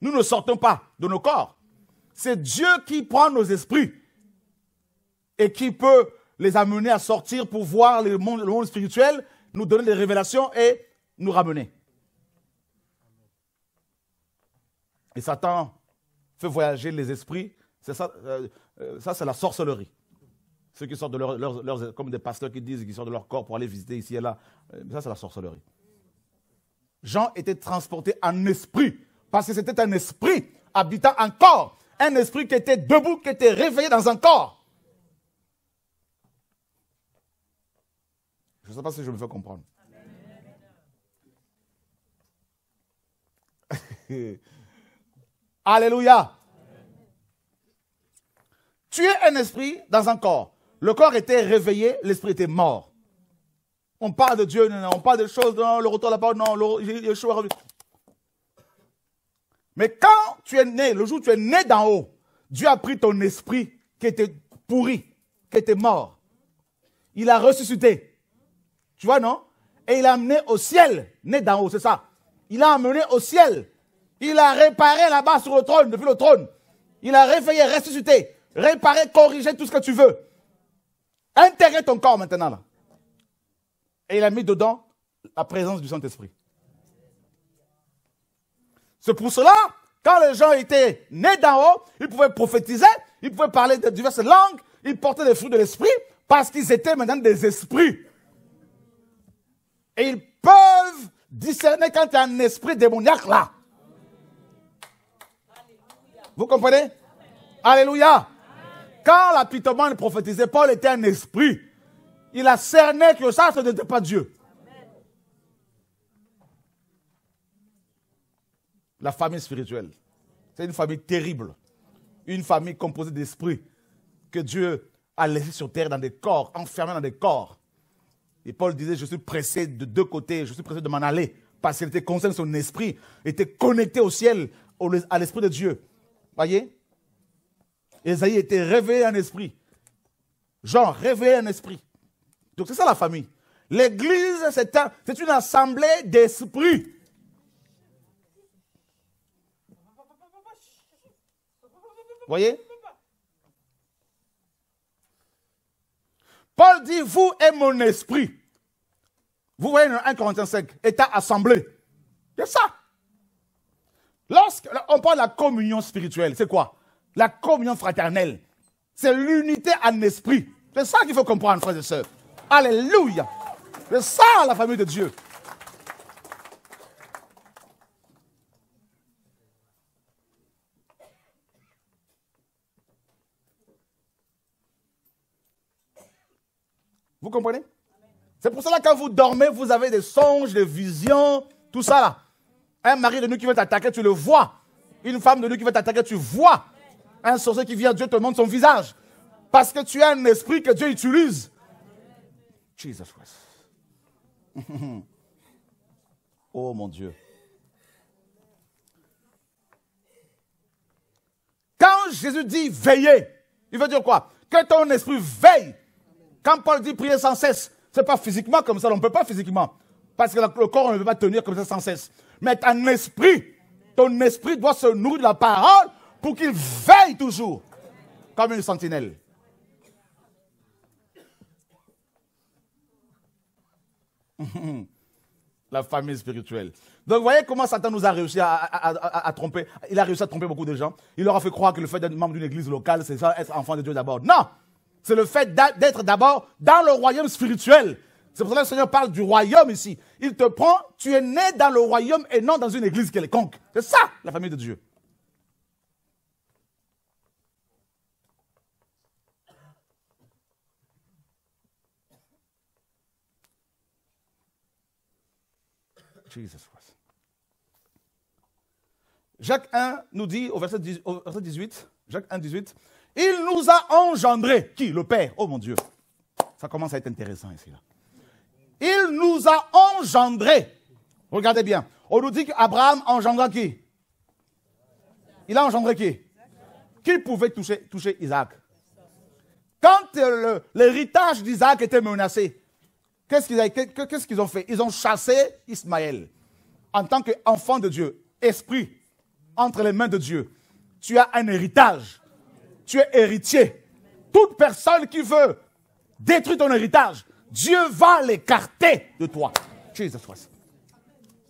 Nous ne sortons pas de nos corps. C'est Dieu qui prend nos esprits et qui peut les amener à sortir pour voir le monde, spirituel, nous donner des révélations et nous ramener. Et Satan fait voyager les esprits. C'est ça, euh, euh, ça c'est la sorcellerie. Ceux qui sortent de leurs... comme des pasteurs qui disent qu'ils sortent de leur corps pour aller visiter ici et là, euh, ça, c'est la sorcellerie. Jean était transporté en esprit, parce que c'était un esprit habitant un corps, un esprit qui était debout, qui était réveillé dans un corps. Je ne sais pas si je me fais comprendre. Alléluia. Tu es un esprit dans un corps. Le corps était réveillé, l'esprit était mort. On parle de Dieu, non, on parle de choses, non, le retour de la non, le, Mais quand tu es né, le jour où tu es né d'en haut, Dieu a pris ton esprit qui était pourri, qui était mort. Il a ressuscité. Tu vois, non Et il a amené au ciel, né d'en haut, c'est ça. Il a amené au ciel. Il a réparé là-bas sur le trône, depuis le trône. Il a réveillé, ressuscité, réparé, corrigé tout ce que tu veux. Intégrer ton corps maintenant là. Et il a mis dedans la présence du Saint-Esprit. C'est pour cela, quand les gens étaient nés d'en haut, ils pouvaient prophétiser, ils pouvaient parler de diverses langues, ils portaient les fruits de l'esprit, parce qu'ils étaient maintenant des esprits. Et ils peuvent discerner quand il y a un esprit démoniaque là. Vous comprenez Alléluia. Quand l'apitoman prophétisait, Paul était un esprit. Il a cerné que ça, ce n'était pas Dieu. La famille spirituelle. C'est une famille terrible. Une famille composée d'esprits que Dieu a laissé sur terre dans des corps, enfermés dans des corps. Et Paul disait, je suis pressé de deux côtés, je suis pressé de m'en aller, parce qu'il était concerné son esprit, était connecté au ciel, à l'esprit de Dieu. Voyez Esaïe était réveillé en esprit. Jean, réveillé en esprit. Donc c'est ça la famille. L'église, c'est une assemblée d'esprits. Voyez Paul dit, vous et mon esprit. Vous voyez dans 1 Corinthiens 5, état assemblé. C'est ça. Lorsque on parle de la communion spirituelle, c'est quoi La communion fraternelle. C'est l'unité en esprit. C'est ça qu'il faut comprendre, frères et sœurs. Alléluia. C'est ça la famille de Dieu. Vous comprenez C'est pour cela que quand vous dormez, vous avez des songes, des visions, tout ça là. Un mari de nous qui veut t'attaquer, tu le vois. Une femme de nous qui veut t'attaquer, tu vois. Un sorcier qui vient, Dieu te montre son visage. Parce que tu as un esprit que Dieu utilise Jesus Christ. oh mon Dieu. Quand Jésus dit veiller, il veut dire quoi Que ton esprit veille. Quand Paul dit prier sans cesse, ce n'est pas physiquement comme ça, on ne peut pas physiquement. Parce que le corps, on ne peut pas tenir comme ça sans cesse. Mais ton esprit, ton esprit doit se nourrir de la parole pour qu'il veille toujours comme une sentinelle. La famille spirituelle. Donc, vous voyez comment Satan nous a réussi à, tromper. Il a réussi à tromper beaucoup de gens. Il leur a fait croire que le fait d'être membre d'une église locale, c'est ça, être enfant de Dieu d'abord. Non C'est le fait d'être d'abord dans le royaume spirituel. C'est pour ça que le Seigneur parle du royaume ici. Il te prend, tu es né dans le royaume et non dans une église quelconque. C'est ça, la famille de Dieu. Jacques 1 nous dit au verset 18, Jacques 1, 18, il nous a engendrés. Qui Le Père. Oh mon Dieu. Ça commence à être intéressant ici. Là. Il nous a engendrés. Regardez bien. On nous dit qu'Abraham engendra qui Il a engendré qui Qui pouvait toucher, toucher Isaac Quand euh, l'héritage d'Isaac était menacé, Qu'est-ce qu'ils ont fait Ils ont chassé Ismaël en tant qu'enfant de Dieu, esprit entre les mains de Dieu. Tu as un héritage. Tu es héritier. Toute personne qui veut détruire ton héritage, Dieu va l'écarter de toi. Jesus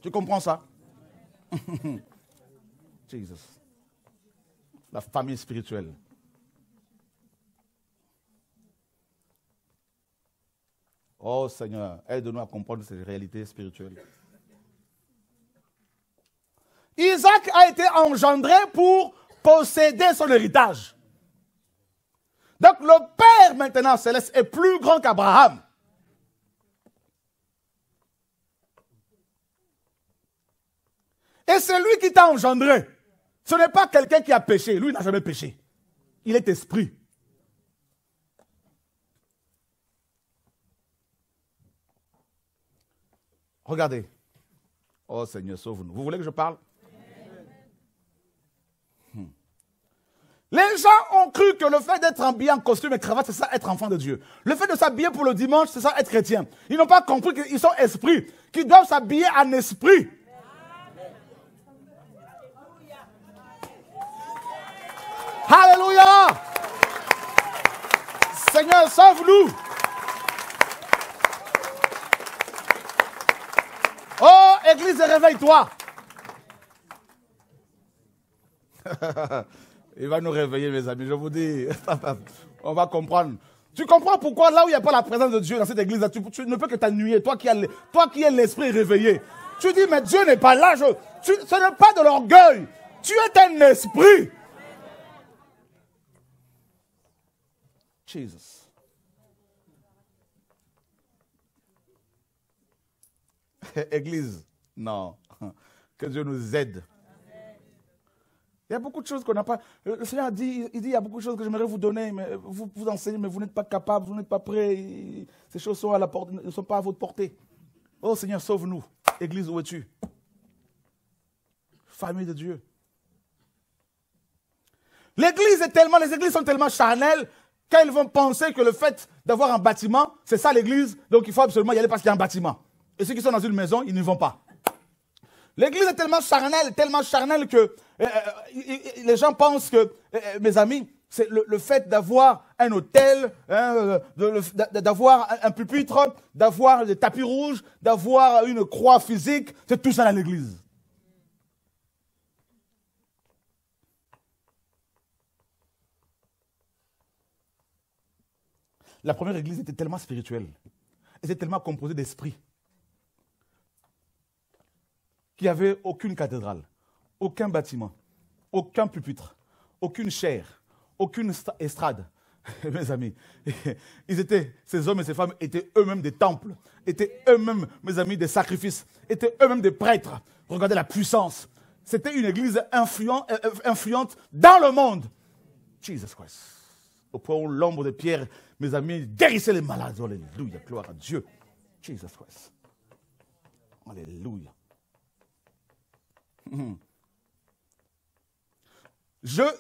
Tu comprends ça Jesus. La famille spirituelle. Oh Seigneur, aide-nous à comprendre ces réalités spirituelles. Isaac a été engendré pour posséder son héritage. Donc le Père maintenant céleste est plus grand qu'Abraham. Et c'est lui qui t'a engendré. Ce n'est pas quelqu'un qui a péché. Lui n'a jamais péché. Il est esprit. Regardez. Oh Seigneur, sauve-nous. Vous voulez que je parle hmm. Les gens ont cru que le fait d'être habillé en costume et cravate, c'est ça être enfant de Dieu. Le fait de s'habiller pour le dimanche, c'est ça être chrétien. Ils n'ont pas compris qu'ils sont esprits, qu'ils doivent s'habiller en esprit. Alléluia Seigneur, sauve-nous Église, réveille-toi. il va nous réveiller, mes amis, je vous dis. On va comprendre. Tu comprends pourquoi là où il n'y a pas la présence de Dieu dans cette église, tu, ne peux que t'ennuyer. Toi qui es l'esprit réveillé. Tu dis, mais Dieu n'est pas là. Je, ce n'est pas de l'orgueil. Tu es un esprit. Jesus. Église, non. Que Dieu nous aide. Il y a beaucoup de choses qu'on n'a pas. Le Seigneur dit, il dit, il y a beaucoup de choses que j'aimerais vous donner, mais vous, vous enseignez, mais vous n'êtes pas capable, vous n'êtes pas prêt. Ces choses à la porte, ne sont pas à votre portée. Oh Seigneur, sauve-nous. Église, où es-tu Famille de Dieu. L'église est tellement, les églises sont tellement charnelles qu'elles vont penser que le fait d'avoir un bâtiment, c'est ça l'église, donc il faut absolument y aller parce qu'il y a un bâtiment. Et ceux qui sont dans une maison, ils n'y vont pas. L'église est tellement charnelle, tellement charnelle que euh, euh, les gens pensent que, euh, mes amis, c'est le, fait d'avoir un hôtel, hein, d'avoir un pupitre, d'avoir des tapis rouges, d'avoir une croix physique, c'est tout ça dans l'église. La première église était tellement spirituelle, elle était tellement composée d'esprit qu'il n'y avait aucune cathédrale, aucun bâtiment, aucun pupitre, aucune chaire, aucune estrade. mes amis, ces hommes et ces femmes étaient eux-mêmes des temples, étaient eux-mêmes, mes amis, des sacrifices, étaient eux-mêmes des prêtres. Regardez la puissance. C'était une église euh, euh, influente, dans le monde. Jesus Christ. Au point où l'ombre de Pierre, mes amis, guérissait les malades. Alléluia, gloire à Dieu. Jesus Christ. Alléluia.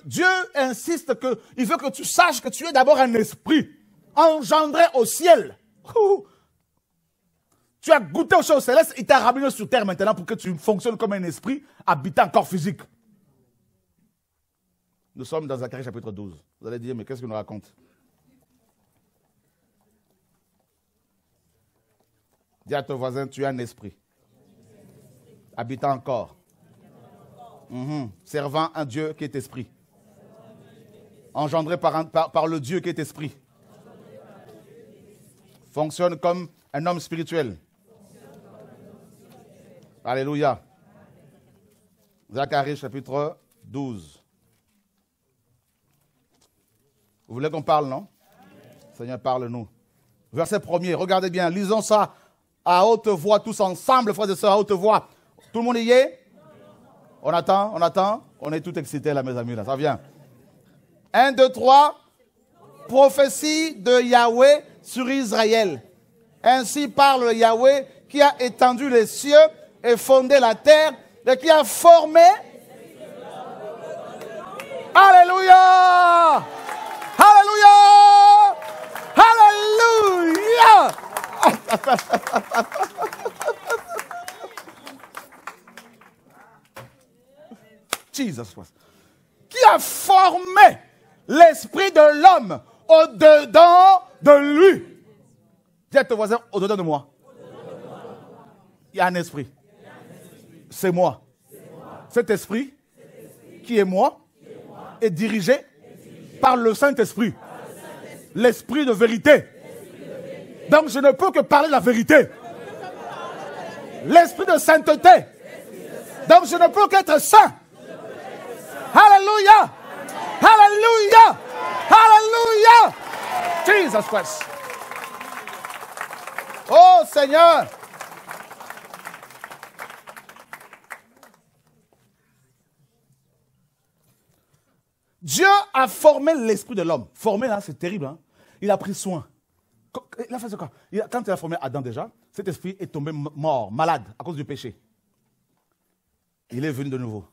Dieu insiste que il veut que tu saches que tu es d'abord un esprit engendré au ciel. Tu as goûté aux choses célestes, il t'a ramené sur terre maintenant pour que tu fonctionnes comme un esprit habitant un corps physique. Nous sommes dans Zacharie chapitre 12. Vous allez dire, mais qu'est-ce qu'il nous raconte Dis à ton voisin, tu es un esprit habitant encore. corps Mhm. servant un Dieu qui est esprit. Engendré par, le Dieu qui est esprit. Fonctionne comme un homme spirituel. Alléluia. Zacharie chapitre 12. Vous voulez qu'on parle, non Seigneur, parle-nous. Verset premier, regardez bien, lisons ça à haute voix, tous ensemble, frères et sœurs, à haute voix. Tout le monde y est on attend, on attend. On est tout excité là, mes amis, là. Ça vient. 1, 2, 3. Prophétie de Yahweh sur Israël. Ainsi parle Yahweh qui a étendu les cieux et fondé la terre et qui a formé. Alléluia! Alléluia! Alléluia! qui a formé l'esprit de l'homme au-dedans de lui. Dis voisin, au-dedans de moi. Il y a un esprit. C'est moi. Cet esprit qui est moi est dirigé par le Saint-Esprit. L'esprit de vérité. Donc je ne peux que parler la vérité. L'esprit de sainteté. Donc je ne peux qu'être saint. Alléluia Alléluia Alléluia Jesus Christ. Oh Seigneur. Dieu a formé l'esprit de l'homme. Formé, là, c'est terrible. Hein. Il a pris soin. Il a fait quoi Quand il a formé Adam déjà, cet esprit est tombé mort, malade, à cause du péché. Il est venu de nouveau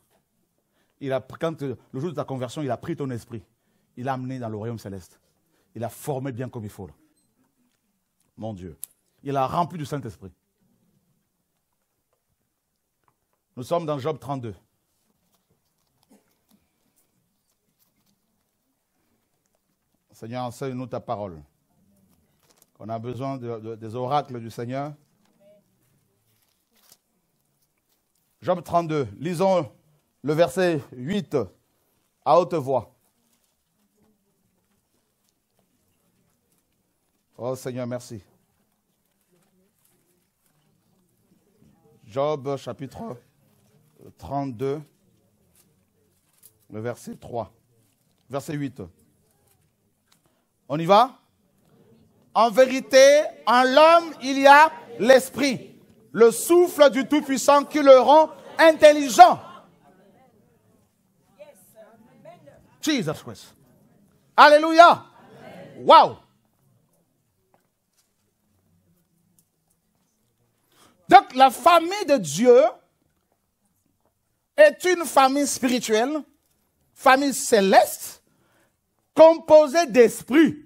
il a, quand le jour de ta conversion, il a pris ton esprit, il l'a amené dans le royaume céleste. Il l'a formé bien comme il faut. Mon Dieu. Il l'a rempli du Saint-Esprit. Nous sommes dans Job 32. Seigneur, enseigne-nous ta parole. On a besoin des oracles du Seigneur. Job 32, lisons le verset 8 à haute voix. Oh Seigneur, merci. Job chapitre 32, le verset 3. Verset 8. On y va En vérité, en l'homme, il y a l'esprit, le souffle du Tout-Puissant qui le rend intelligent. Jesus Christ. Alléluia. Wow. Donc la famille de Dieu est une famille spirituelle, famille céleste, composée d'esprits.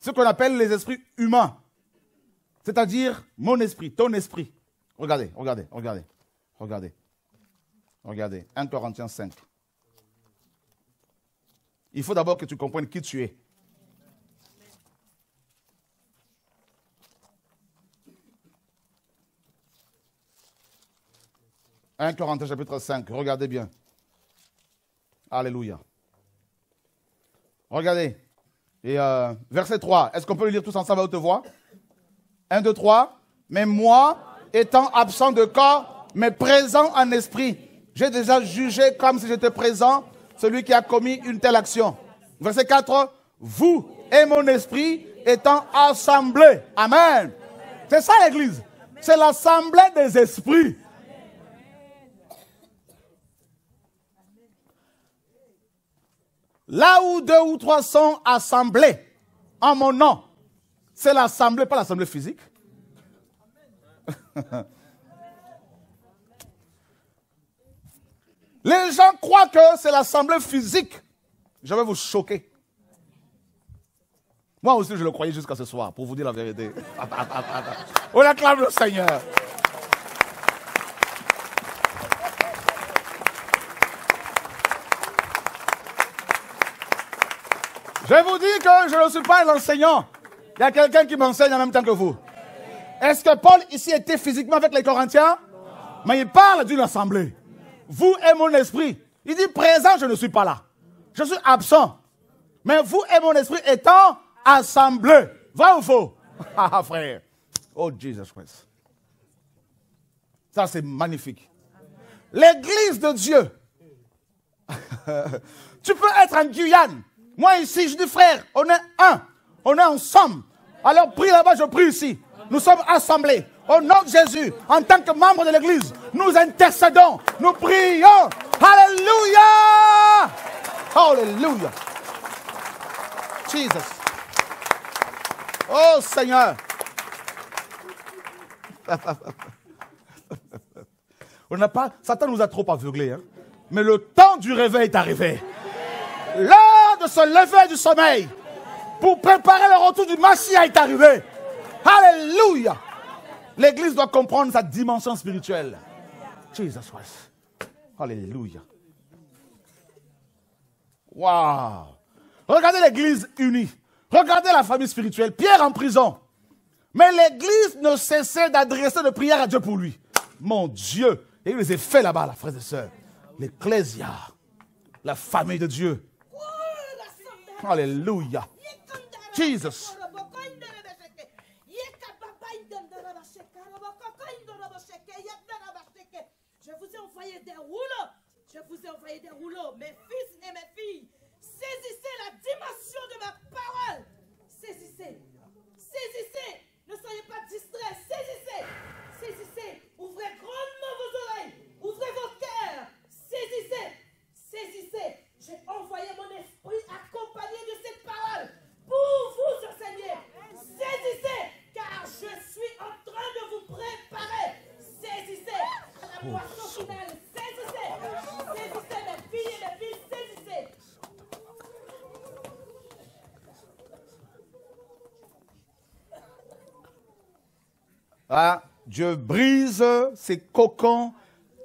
Ce qu'on appelle les esprits humains. C'est-à-dire mon esprit, ton esprit. Regardez, regardez, regardez, regardez. Regardez, 1 Corinthiens 5. Il faut d'abord que tu comprennes qui tu es. « 1 Corinthiens chapitre 5, regardez bien. Alléluia. Regardez. Et euh, verset 3, est-ce qu'on peut le lire tous ensemble à haute voix 1, 2, 3. Mais moi, étant absent de corps, mais présent en esprit, j'ai déjà jugé comme si j'étais présent celui qui a commis une telle action. Verset 4, vous et mon esprit étant assemblés. Amen. C'est ça l'Église. C'est l'assemblée des esprits. Là où deux ou trois sont assemblés en mon nom, c'est l'assemblée, pas l'assemblée physique. Les gens croient que c'est l'assemblée physique. Je vais vous choquer. Moi aussi, je le croyais jusqu'à ce soir, pour vous dire la vérité. On acclame le Seigneur. Je vous dis que je ne suis pas un enseignant. Il y a quelqu'un qui m'enseigne en même temps que vous. Est-ce que Paul ici était physiquement avec les Corinthiens Mais il parle d'une assemblée vous et mon esprit. Il dit, présent, je ne suis pas là. Je suis absent. Mais vous et mon esprit étant assemblés. va ou faux ah, frère. Oh, Jesus Christ. Ça, c'est magnifique. L'église de Dieu. tu peux être en Guyane. Moi, ici, je dis, frère, on est un. On est ensemble. Alors, prie là-bas, je prie ici. Nous sommes assemblés. Au nom de Jésus, en tant que membre de l'Église, nous intercédons, nous prions. Alléluia! Alléluia! Jesus. Oh Seigneur! On n'a pas, Satan nous a trop aveuglés, hein. mais le temps du réveil est arrivé. L'heure de se lever du sommeil pour préparer le retour du Messie est arrivé. Alléluia. L'Église doit comprendre sa dimension spirituelle. Jesus Christ. Alléluia. Wow. Regardez l'Église unie. Regardez la famille spirituelle. Pierre en prison. Mais l'Église ne cessait d'adresser de prières à Dieu pour lui. Mon Dieu. Et il les a fait là-bas, la frères et sœurs. L'Ecclésia. La famille de Dieu. Alléluia. Jesus. envoyé des rouleaux. Je vous ai envoyé des rouleaux, mes fils et mes filles. Saisissez la dimension de ma parole. Saisissez. Saisissez. Ne soyez pas distraits. Saisissez. Saisissez. Ouvrez grandement vos oreilles. Ouvrez vos cœurs. Saisissez. Saisissez. J'ai envoyé mon esprit accompagné de cette parole pour vous Seigneur. Saisissez, car je suis en train de vous préparer. Ah, Dieu brise ces cocons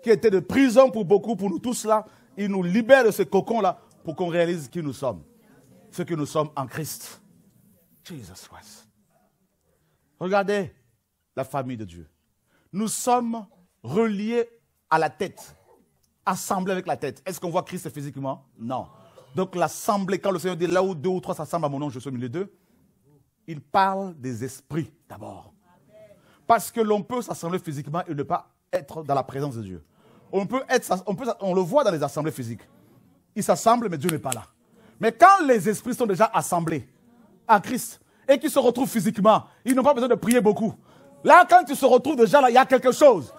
qui étaient de prison pour beaucoup, pour nous tous là. Il nous libère de ces cocons là pour qu'on réalise qui nous sommes, ce que nous sommes en Christ. Jesus Christ. Regardez la famille de Dieu. Nous sommes relié à la tête, assemblé avec la tête. Est-ce qu'on voit Christ physiquement Non. Donc l'assemblée, quand le Seigneur dit là où deux ou trois s'assemblent à mon nom, je suis au milieu d'eux, il parle des esprits d'abord. Parce que l'on peut s'assembler physiquement et ne pas être dans la présence de Dieu. On, peut être, on, peut, on le voit dans les assemblées physiques. Ils s'assemblent, mais Dieu n'est pas là. Mais quand les esprits sont déjà assemblés à Christ et qu'ils se retrouvent physiquement, ils n'ont pas besoin de prier beaucoup. Là, quand tu se retrouves déjà là, il y a quelque chose.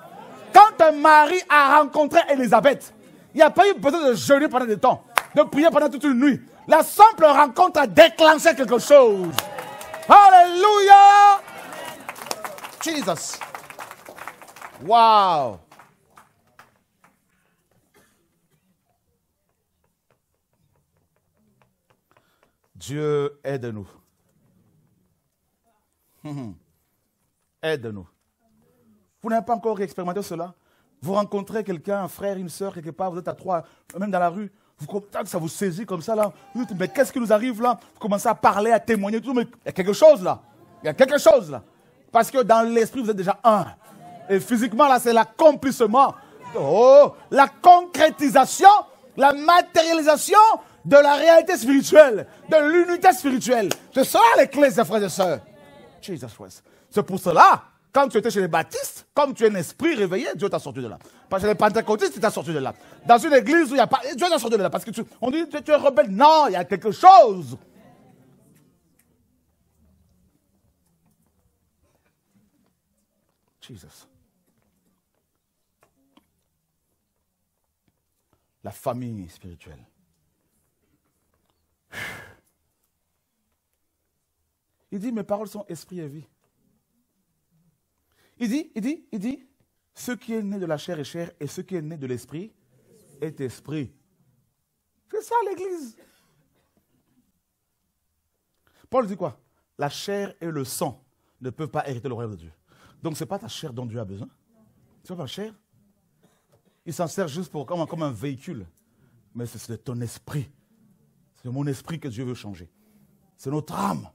Quand Marie a rencontré Elisabeth, il n'y a pas eu besoin de jeûner pendant des temps, de prier pendant toute une nuit. La simple rencontre a déclenché quelque chose. Alléluia! Jesus. Wow! Dieu, aide-nous. Aide-nous. Vous n'avez pas encore expérimenté cela Vous rencontrez quelqu'un, un frère, une sœur, quelque part, vous êtes à trois, même dans la rue, vous, ça vous saisit comme ça là. mais qu'est-ce qui nous arrive là Vous commencez à parler, à témoigner, tout, mais il y a quelque chose là. Il y a quelque chose là. Parce que dans l'esprit, vous êtes déjà un. Et physiquement, là, c'est l'accomplissement. Oh, la concrétisation, la matérialisation de la réalité spirituelle, de l'unité spirituelle. C'est ça les clés, frères et sœurs. C'est pour cela quand tu étais chez les baptistes, comme tu es un esprit réveillé, Dieu t'a sorti de là. Parce chez les pentecôtistes, tu t'as sorti de là. Dans une église où il n'y a pas. Dieu t'a sorti de là. Parce que tu, on dit tu es rebelle. Non, il y a quelque chose. Jesus. La famille spirituelle. Il dit, mes paroles sont esprit et vie. Il dit, il dit, il dit, ce qui est né de la chair est chair et ce qui est né de l'esprit est esprit. C'est ça l'Église. Paul dit quoi La chair et le sang ne peuvent pas hériter le royaume de Dieu. Donc ce n'est pas ta chair dont Dieu a besoin. C'est pas ta chair. Il s'en sert juste pour, comme, comme un véhicule. Mais c'est ton esprit. C'est mon esprit que Dieu veut changer. C'est notre âme.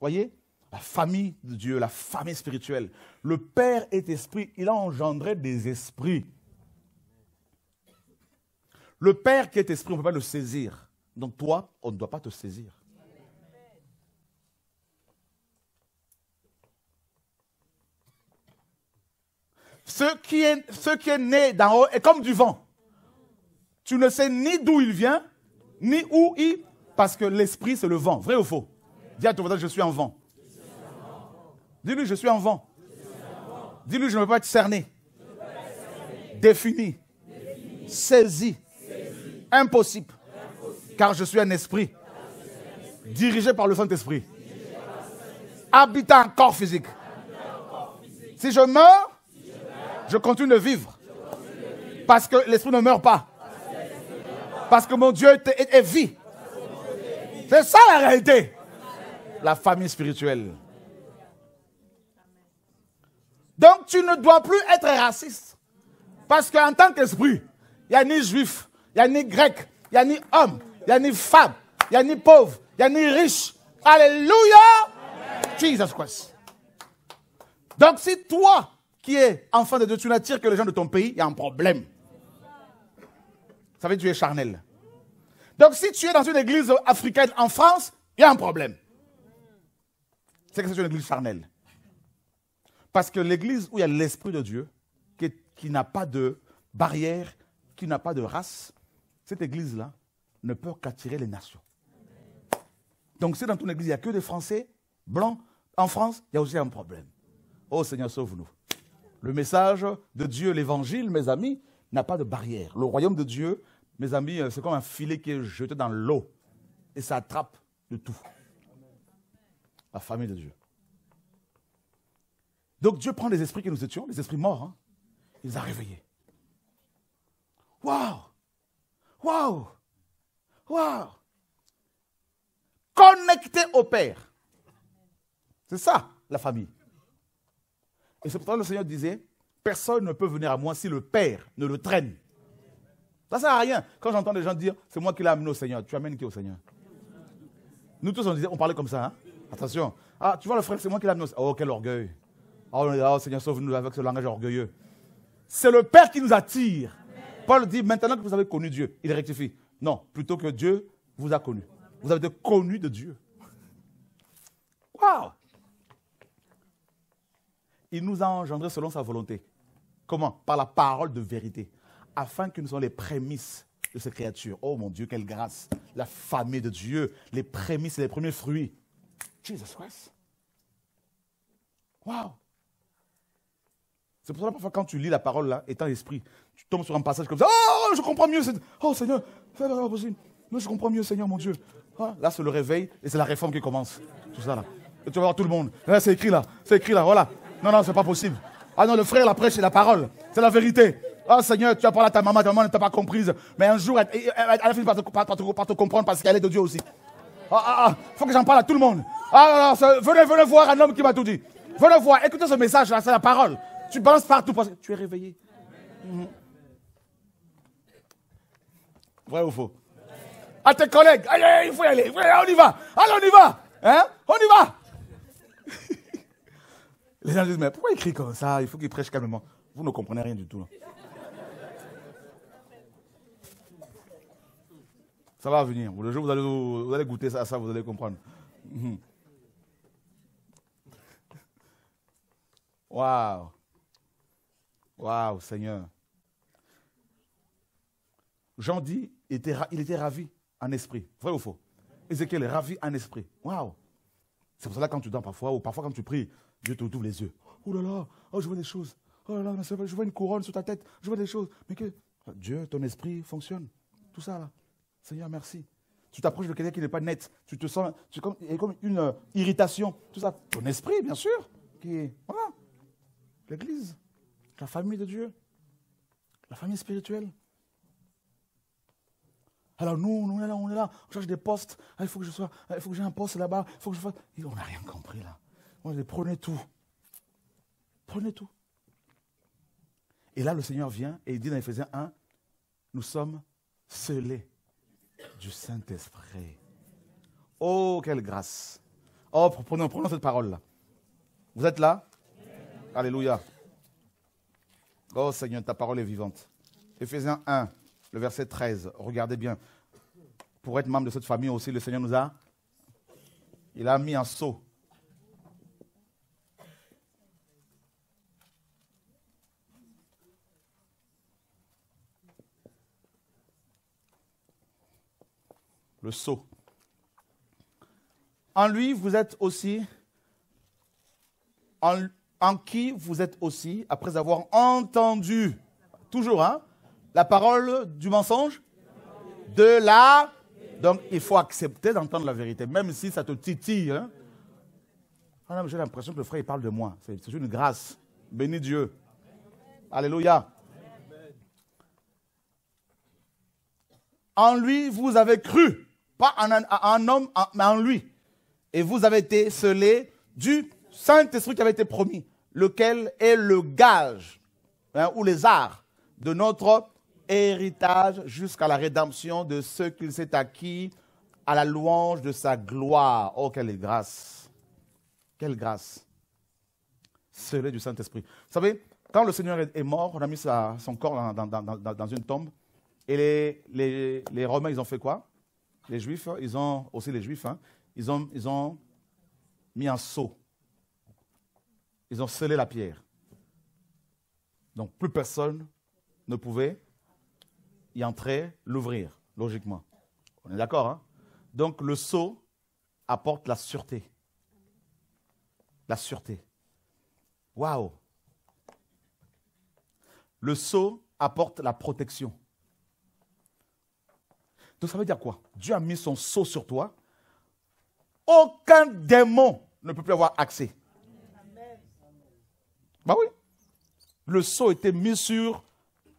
Voyez la famille de Dieu, la famille spirituelle. Le Père est esprit, il a engendré des esprits. Le Père qui est esprit, on ne peut pas le saisir. Donc toi, on ne doit pas te saisir. Ce qui, est, ce qui est né d'en haut est comme du vent. Tu ne sais ni d'où il vient, ni où il... Parce que l'esprit, c'est le vent. Vrai ou faux Dis à ton voisin, je suis en vent. Dis-lui, je suis en vent. Dis-lui, je ne veux pas être cerné. Défini. Saisi. Impossible. Car je suis un esprit. Dirigé par le Saint-Esprit. Habitant un corps physique. Si je meurs, je, continue de vivre. Parce que l'esprit ne meurt pas. Parce que mon Dieu est, est vie. C'est ça la réalité. La famille spirituelle. Donc tu ne dois plus être raciste. Parce qu'en tant qu'esprit, il n'y a ni juif, il n'y a ni grec, il n'y a ni homme, il n'y a ni femme, il n'y a ni pauvre, il n'y a ni riche. Alléluia! Jesus Christ. Donc si toi qui es enfant de Dieu, tu n'attires que les gens de ton pays, il y a un problème. Ça veut dire que tu es charnel. Donc si tu es dans une église africaine en France, il y a un problème. C'est que c'est une église charnelle. Parce que l'église où il y a l'Esprit de Dieu, qui, n'a pas de barrière, qui n'a pas de race, cette église-là ne peut qu'attirer les nations. Donc si dans toute église, il n'y a que des Français blancs, en France, il y a aussi un problème. Oh Seigneur, sauve-nous. Le message de Dieu, l'évangile, mes amis, n'a pas de barrière. Le royaume de Dieu, mes amis, euh, c'est comme un filet qui est jeté dans l'eau et ça attrape de tout. La famille de Dieu. Donc Dieu prend les esprits que nous étions, les esprits morts, hein. il les a réveillés. Waouh Waouh Waouh Connecté au Père. C'est ça, la famille. Et c'est pourtant le Seigneur disait, personne ne peut venir à moi si le Père ne le traîne. Ça ne sert à rien. Quand j'entends des gens dire, c'est moi qui l'ai amené au Seigneur, tu amènes qui au Seigneur Nous tous, on, disait, on parlait comme ça. Hein. Attention. Ah, tu vois le frère, c'est moi qui l'ai amené au Seigneur. Oh, quel orgueil. Oh, Seigneur, sauve-nous avec ce langage orgueilleux. C'est le Père qui nous attire. Paul dit, maintenant que vous avez connu Dieu, il rectifie. Non, plutôt que Dieu vous a connu. Vous avez été connu de Dieu. Waouh Il nous a engendrés selon sa volonté. Comment Par la parole de vérité. Afin que nous soyons les prémices de ces créatures. Oh mon Dieu, quelle grâce. La famille de Dieu, les prémices et les premiers fruits. Jesus Christ. Waouh c'est pour ça que parfois quand tu lis la parole là, étant esprit, tu tombes sur un passage comme ça. Oh, je comprends mieux. Oh Seigneur, c'est pas possible. Non, je comprends mieux, Seigneur, mon Dieu. Ah, là, c'est le réveil et c'est la réforme qui commence. Tout ça là. Et tu vas voir tout le monde. Là, eh, c'est écrit là. C'est écrit là. Voilà. Non, non, c'est pas possible. Ah non, le frère, la prêche, c'est la parole. C'est la vérité. oh, Seigneur, tu as parlé à ta maman, ta maman ne t'a pas comprise. Mais un jour, elle, elle, a fini par te, comprendre parce qu'elle est de Dieu aussi. Ah, ah, ah. faut que j'en parle à tout le monde. Ah, venez, venez voir un homme qui m'a tout dit. Venez voir, écoutez ce message là, c'est la parole. Tu balances partout parce que tu es réveillé. Vrai ou faux À tes collègues, allez, il faut y aller, on y va, allez, on y va, hein On y va Les gens disent, mais pourquoi il crie comme ça Il faut qu'il prêche calmement. Vous ne comprenez rien du tout. Ça va venir. Le jour où vous allez, allez goûter ça, ça, vous allez comprendre. Mhm. Waouh Waouh, Seigneur. Jean dit, il était, il était, ravi en esprit. Vrai ou faux Ézéchiel est ravi en esprit. Waouh C'est pour cela que quand tu dors parfois, ou parfois quand tu pries, Dieu te ouvre les yeux. Oh là là, oh, je vois des choses. Oh là là, je vois une couronne sur ta tête, je vois des choses. Mais que Dieu, ton esprit fonctionne. Tout ça là. Seigneur, merci. Tu t'approches de quelqu'un qui n'est pas net. Tu te sens, tu, comme, il y a comme une euh, irritation. Tout ça. Ton esprit, bien sûr. Qui, voilà. L'église. La famille de Dieu. La famille spirituelle. Alors nous, nous on est là, on est là, on cherche des postes. Ah, il faut que je sois, ah, il faut que j'ai un poste là-bas, il faut que je fasse. on n'a rien compris là. prenez tout. Prenez tout. Et là, le Seigneur vient et il dit dans Ephésiens 1, nous sommes scellés du Saint-Esprit. Oh, quelle grâce. Oh, prenons, prenons cette parole-là. Vous êtes là Alléluia. Oh Seigneur, ta parole est vivante. Éphésiens 1, le verset 13. Regardez bien. Pour être membre de cette famille aussi, le Seigneur nous a. Il a mis un sceau. Le sceau. En lui, vous êtes aussi. En, en qui vous êtes aussi, après avoir entendu, toujours, hein, la parole du mensonge, de la... Donc, il faut accepter d'entendre la vérité, même si ça te titille. Hein. Ah j'ai l'impression que le frère, il parle de moi. C'est une grâce. Béni Dieu. Alléluia. En lui, vous avez cru. Pas en un, homme, mais en lui. Et vous avez été scellés du Saint-Esprit qui avait été promis, lequel est le gage hein, ou les arts de notre héritage jusqu'à la rédemption de ce qu'il s'est acquis à la louange de sa gloire. Oh, quelle grâce! Quelle grâce! Celui du Saint-Esprit. Vous savez, quand le Seigneur est mort, on a mis son corps dans, une tombe. Et les, Romains, ils ont fait quoi Les Juifs, hein, ils ont, aussi les Juifs, hein, ils, ont, ils ont mis un seau ils ont scellé la pierre. Donc plus personne ne pouvait y entrer, l'ouvrir, logiquement. On est d'accord, hein Donc le sceau apporte la sûreté. La sûreté. Waouh Le sceau apporte la protection. Donc ça veut dire quoi Dieu a mis son sceau sur toi. Aucun démon ne peut plus avoir accès. Bah oui. Le seau était mis sur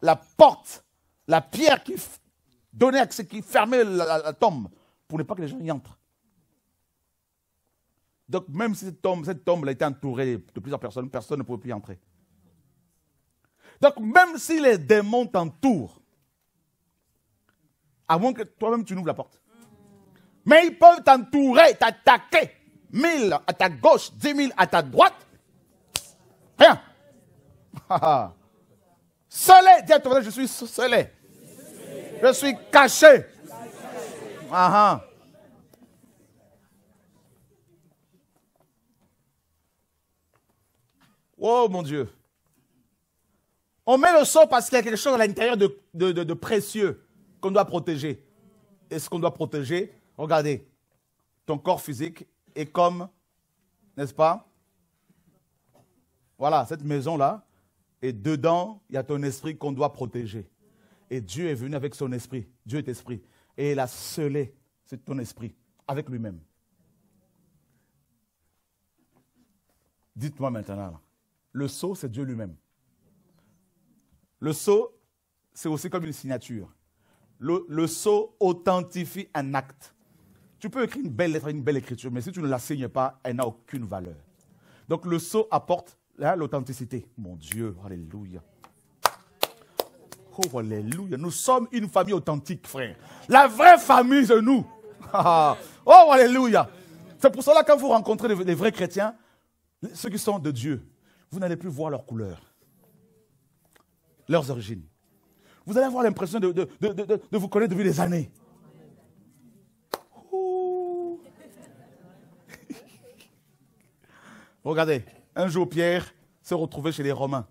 la porte, la pierre qui donnait accès, qui fermait la, tombe, pour ne pas que les gens y entrent. Donc même si cette tombe, cette tombe a été entourée de plusieurs personnes, personne ne pouvait plus y entrer. Donc même si les démons t'entourent, à moins que toi-même tu n'ouvres la porte. Mais ils peuvent t'entourer, t'attaquer, mille à ta gauche, dix mille à ta droite, Rien. soleil. dis à je suis seulé. Je suis caché. Ah, ah, Oh mon Dieu. On met le sang parce qu'il y a quelque chose à l'intérieur de, de, précieux qu'on doit protéger. Et ce qu'on doit protéger, regardez, ton corps physique est comme, n'est-ce pas, voilà, cette maison-là, et dedans, il y a ton esprit qu'on doit protéger. Et Dieu est venu avec son esprit. Dieu est esprit. Et il a scellé ton esprit avec lui-même. Dites-moi maintenant, le sceau, c'est Dieu lui-même. Le sceau, c'est aussi comme une signature. Le, le sceau authentifie un acte. Tu peux écrire une belle lettre, une belle écriture, mais si tu ne la signes pas, elle n'a aucune valeur. Donc le sceau apporte l'authenticité. Mon Dieu, alléluia. Oh, alléluia. Nous sommes une famille authentique, frère. La vraie famille c'est nous. oh, alléluia. C'est pour cela que quand vous rencontrez les vrais chrétiens, ceux qui sont de Dieu, vous n'allez plus voir leurs couleurs, leurs origines. Vous allez avoir l'impression de, de, vous connaître depuis des années. Regardez, un jour, Pierre s'est retrouvé chez les Romains.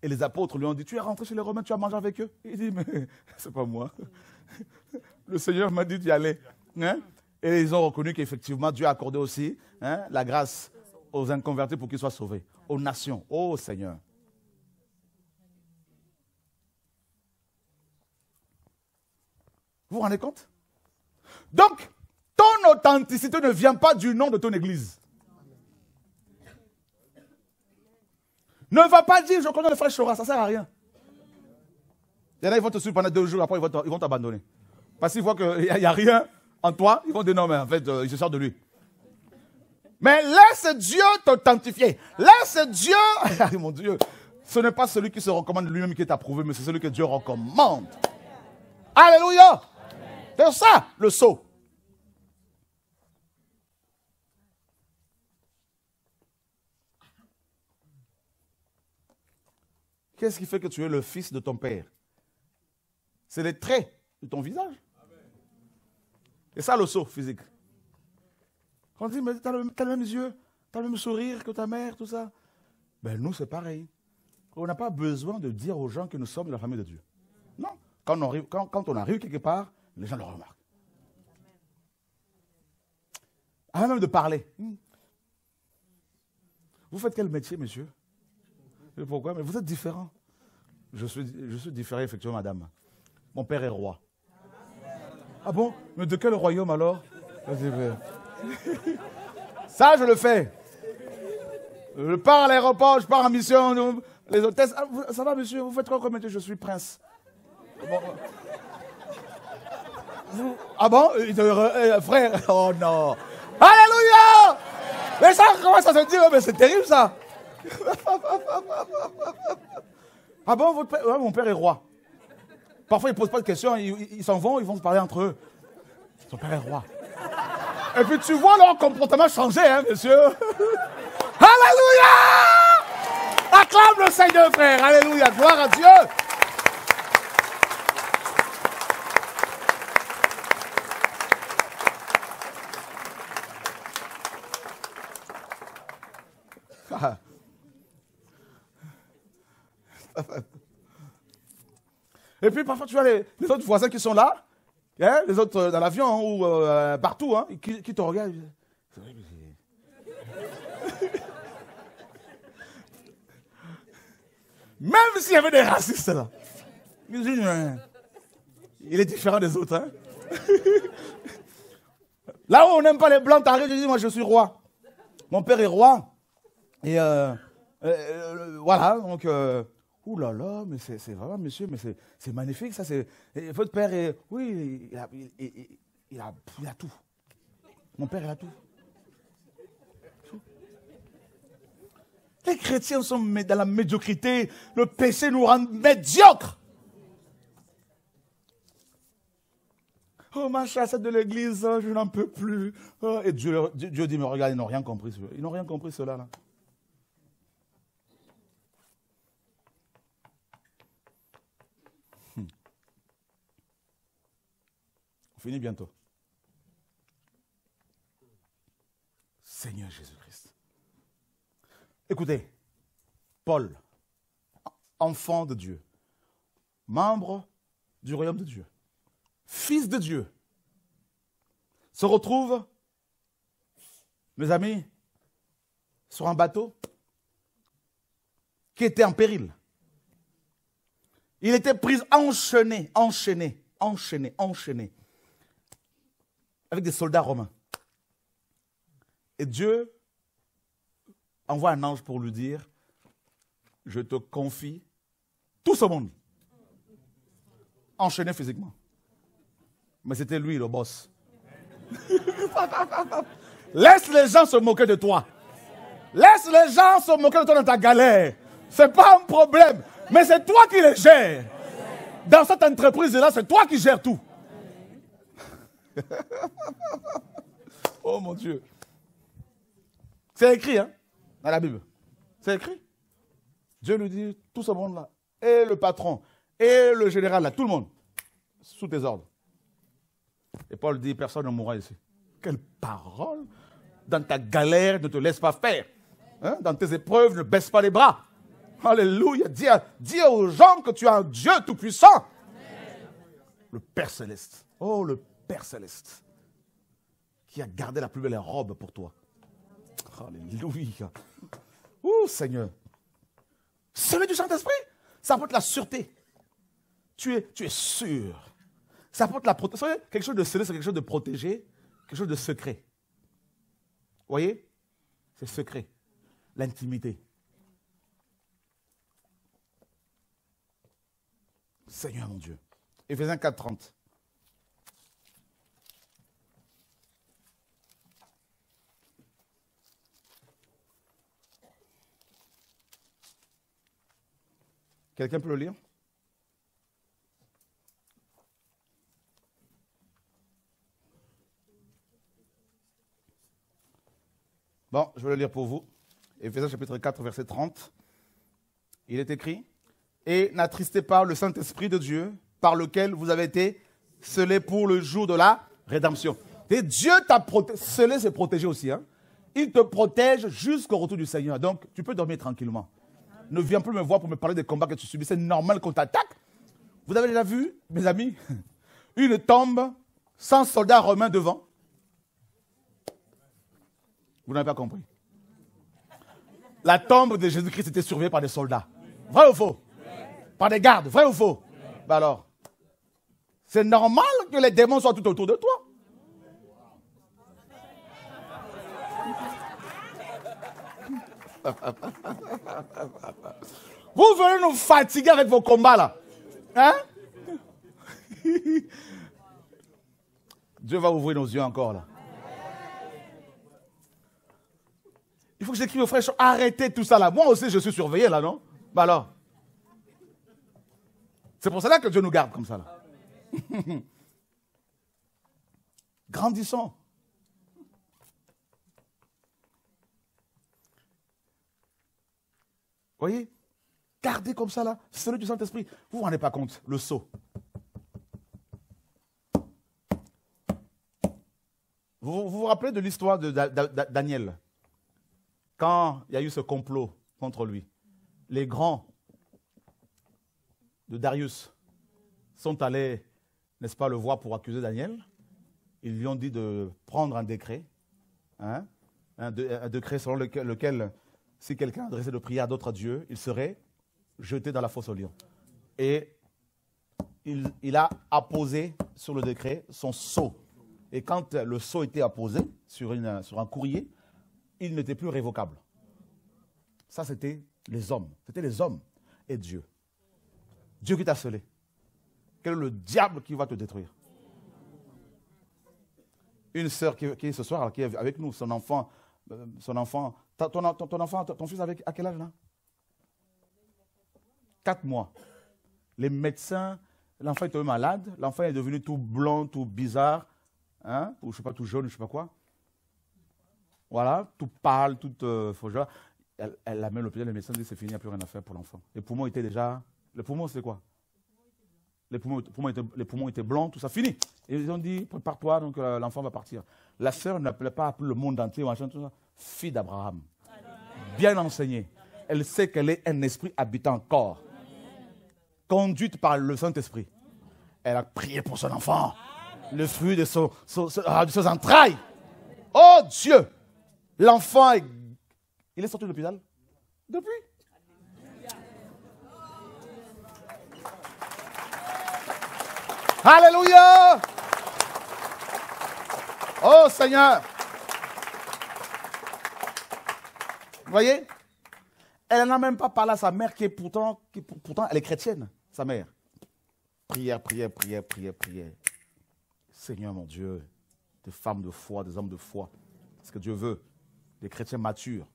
Et les apôtres lui ont dit, tu es rentré chez les Romains, tu as mangé avec eux. Il dit, mais c'est pas moi. Le Seigneur m'a dit d'y aller. Hein. Et ils ont reconnu qu'effectivement, Dieu a accordé aussi hein, la grâce aux inconvertis pour qu'ils soient sauvés, aux nations, au Seigneur. Vous vous rendez compte Donc, ton authenticité ne vient pas du nom de ton église. Ne va pas dire, je connais le frère Chora, ça ne sert à rien. en a ils vont te suivre pendant deux jours, après, ils vont t'abandonner. Parce qu'ils voient qu'il n'y a, rien en toi, ils vont dénommer mais en fait, ils euh, se sortent de lui. Mais laisse Dieu t'authentifier. Laisse Dieu, mon Dieu, ce n'est pas celui qui se recommande lui-même qui est approuvé, mais c'est celui que Dieu recommande. Alléluia. C'est ça, le saut. Qu'est-ce qui fait que tu es le fils de ton père C'est les traits de ton visage. Et ça, le saut physique. Quand on dit, mais t'as as yeux, t'as le même sourire que ta mère, tout ça. Ben nous, c'est pareil. On n'a pas besoin de dire aux gens que nous sommes de la famille de Dieu. Non. Quand on arrive, quand, quand on arrive quelque part, les gens le remarquent. Avant même de parler. Hmm. Vous faites quel métier, monsieur et pourquoi Mais vous êtes différent. Je suis, je suis différent, effectivement, madame. Mon père est roi. Ah bon Mais de quel royaume alors Ça, je le fais. Je pars à l'aéroport, je pars en mission. Les hôtesses, ah, ça va, monsieur Vous faites quoi comme métier Je suis prince. ah bon euh, euh, Frère Oh non Alléluia Mais ça, comment ça se dit oh, Mais c'est terrible ça ah bon, mon père est roi. Parfois, ils ne posent pas de questions, ils s'en vont, ils vont se parler entre eux. Son père est roi. Et puis tu vois leur comportement changer, hein, monsieur. Alléluia! Acclame le Seigneur, frère. Alléluia. Gloire à Dieu. Et puis parfois, tu vois les, autres voisins qui sont là, hein, les autres euh, dans l'avion hein, ou euh, partout, hein, qui, te regardent. Même s'il y avait des racistes là, il est différent des autres. Là où on n'aime pas les blancs, t'arrives, tu dis Moi je suis roi. Mon père est roi. Et euh, voilà, donc Ouh là là, mais c'est vraiment, monsieur, mais c'est magnifique, ça. c'est Votre père est. Oui, il a, il, a, tout. Mon père, il a tout. Les chrétiens sont dans la médiocrité. Le péché nous rend médiocres. Oh, ma chasse de l'église, je n'en peux plus. Oh, et Dieu, dit, mais regarde, ils n'ont rien compris. Ils n'ont rien compris cela. Là. Fini bientôt. Seigneur Jésus-Christ. Écoutez, Paul, enfant de Dieu, membre du royaume de Dieu, fils de Dieu, se retrouve, mes amis, sur un bateau qui était en péril. Il était pris enchaîné, enchaîné, enchaîné, enchaîné avec des soldats romains. Et Dieu envoie un ange pour lui dire, je te confie tout ce monde, enchaîné physiquement. Mais c'était lui le boss. Laisse les gens se moquer de toi. Laisse les gens se moquer de toi dans ta galère. C'est pas un problème, mais c'est toi qui les gères. Dans cette entreprise-là, c'est toi qui gères tout. oh mon Dieu. C'est écrit, hein, dans la Bible. C'est écrit. Dieu nous dit, tout ce monde-là, et le patron, et le général, à tout le monde, sous tes ordres. Et Paul dit, personne ne mourra ici. Quelle parole Dans ta galère, ne te laisse pas faire. Hein? Dans tes épreuves, ne baisse pas les bras. Alléluia. Dis, aux gens que tu as un Dieu tout-puissant. Le Père céleste. Oh, le céleste qui a gardé la plus belle robe pour toi. Alléluia. Ouh, Seigneur. Celui du Saint-Esprit, ça apporte la sûreté. Tu es, tu es sûr. Ça apporte la protection. Quelque chose de céleste, quelque chose de protégé, quelque chose de secret. voyez C'est secret. L'intimité. Seigneur mon Dieu. Éphésiens 4, 30. Quelqu'un peut le lire Bon, je vais le lire pour vous. Éphésiens chapitre 4, verset 30. Il est écrit Et n'attristez pas le Saint-Esprit de Dieu, par lequel vous avez été scellés pour le jour de la rédemption. Et Dieu t'a protégé. Scellé, c'est protégé aussi. Hein. Il te protège jusqu'au retour du Seigneur. Donc, tu peux dormir tranquillement ne viens plus me voir pour me parler des combats que tu subis. C'est normal qu'on t'attaque. Vous avez déjà vu, mes amis, une tombe sans soldats romains devant Vous n'avez pas compris. La tombe de Jésus-Christ était surveillée par des soldats. Vrai ou faux Par des gardes. Vrai ou faux ben Alors, c'est normal que les démons soient tout autour de toi. Vous venez nous fatiguer avec vos combats là. Hein? Dieu va ouvrir nos yeux encore là. Il faut que j'écrive aux frères, arrêtez tout ça là. Moi aussi, je suis surveillé là, non Bah alors. C'est pour cela que Dieu nous garde comme ça là. Grandissons. voyez Gardez comme ça là, celui du Saint-Esprit. Vous vous rendez pas compte, le sceau. Vous, vous rappelez de l'histoire de, Daniel Quand il y a eu ce complot contre lui, les grands de Darius sont allés, n'est-ce pas, le voir pour accuser Daniel. Ils lui ont dit de prendre un décret, hein, un, décret selon lequel si quelqu'un adressait de prière à d'autres dieux, il serait jeté dans la fosse au lion. Et il, a apposé sur le décret son sceau. Et quand le sceau était apposé sur, une, sur un courrier, il n'était plus révocable. Ça, c'était les hommes. C'était les hommes et Dieu. Dieu qui t'a scellé. Quel est le diable qui va te détruire Une sœur qui, est ce soir, qui avec nous, son enfant, euh, son enfant ton, enfant, ton, fils avec à quel âge là Quatre mois. Les médecins, l'enfant est malade, l'enfant est devenu tout blanc, tout bizarre, hein, ou je sais pas, tout jaune, je ne sais pas quoi. Voilà, tout pâle, tout euh, Elle, elle l'amène l'hôpital, le médecin dit c'est fini, il n'y a plus rien à faire pour l'enfant. Les poumons étaient déjà. Les poumons, c'est quoi les poumons, étaient, les poumons, étaient, blancs, tout ça, fini. ils ont dit, prépare-toi, donc euh, l'enfant va partir. La sœur n'appelait pas le monde entier, machin, tout ça. Fille d'Abraham bien enseignée. Elle sait qu'elle est un esprit habitant corps, conduite par le Saint-Esprit. Elle a prié pour son enfant, le fruit de, son, ah, de ses entrailles. Oh Dieu, l'enfant, est... il est sorti de l'hôpital depuis. Alléluia. Oh Seigneur. voyez Elle n'a même pas parlé à sa mère qui est pourtant, qui, pourtant, elle est chrétienne, sa mère. Prière, prière, prière, prière, prière. Seigneur mon Dieu, des femmes de foi, des hommes de foi, ce que Dieu veut, des chrétiens matures.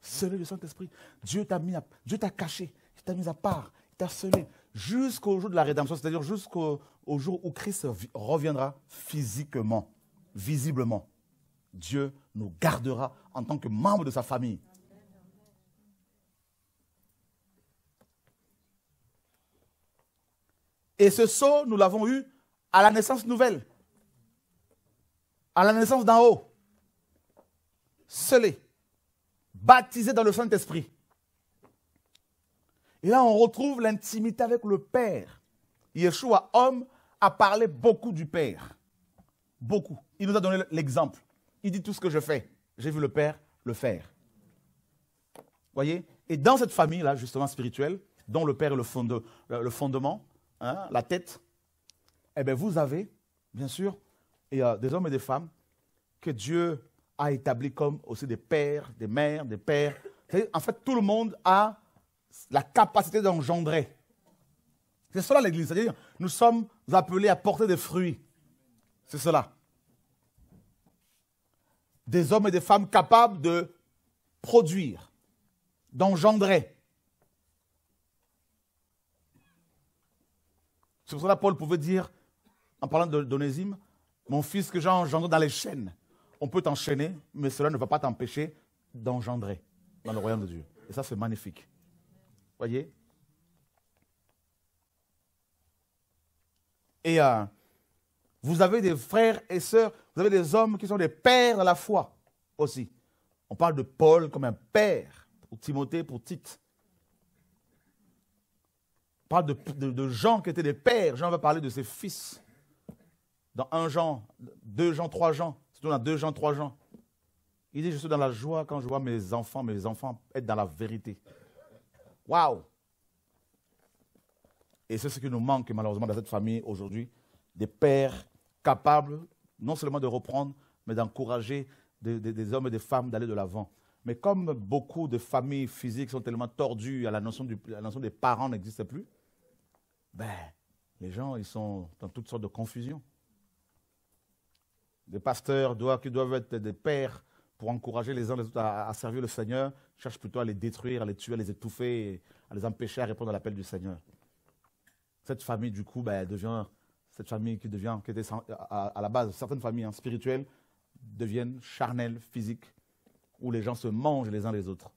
Seigneur du Saint-Esprit. Dieu t'a mis Dieu t'a caché, il t'a mis à part, il t'a semé. jusqu'au jour de la rédemption, c'est-à-dire jusqu'au jour où Christ reviendra physiquement, visiblement. Dieu nous gardera en tant que membres de sa famille. Et ce sceau, nous l'avons eu à la naissance nouvelle, à la naissance d'en haut, scellé, baptisé dans le Saint-Esprit. Et là, on retrouve l'intimité avec le Père. Yeshua, homme, a parlé beaucoup du Père. Beaucoup. Il nous a donné l'exemple. Il dit tout ce que je fais. J'ai vu le Père le faire. Voyez Et dans cette famille-là, justement spirituelle, dont le Père est le, euh, fondement, hein, la tête, eh ben, vous avez, bien sûr, euh, des hommes et des femmes que Dieu a établis comme aussi des pères, des mères, des pères. En fait, tout le monde a la capacité d'engendrer. C'est cela l'Église. C'est-à-dire, nous sommes appelés à porter des fruits. C'est cela des hommes et des femmes capables de produire, d'engendrer. C'est pour cela que Paul pouvait dire, en parlant d'Onésime, mon fils que j'ai engendré dans les chaînes, on peut t'enchaîner, mais cela ne va pas t'empêcher d'engendrer dans le royaume de Dieu. Et ça, c'est magnifique. Voyez Et euh, vous avez des frères et sœurs vous avez des hommes qui sont des pères à la foi aussi. On parle de Paul comme un père, pour Timothée, pour Tite. On parle de, Jean qui était des pères. Jean va parler de ses fils. Dans un Jean, deux Jean, 3 Jean. tout dans deux Jean, trois Jean. Il dit, je suis dans la joie quand je vois mes enfants, mes enfants être dans la vérité. Waouh Et c'est ce qui nous manque malheureusement dans cette famille aujourd'hui, des pères capables non seulement de reprendre, mais d'encourager des, hommes et des femmes d'aller de l'avant. Mais comme beaucoup de familles physiques sont tellement tordues à la notion, la notion des parents n'existe plus, ben, les gens, ils sont dans toutes sortes de confusions. Des pasteurs qui doivent être des pères pour encourager les uns les autres à, servir le Seigneur, cherchent plutôt à les détruire, à les tuer, à les étouffer, à les empêcher à répondre à l'appel du Seigneur. Cette famille, du coup, ben, elle devient cette famille qui devient, qui était à, la base, certaines familles hein, spirituelles deviennent charnelles, physiques, où les gens se mangent les uns les autres.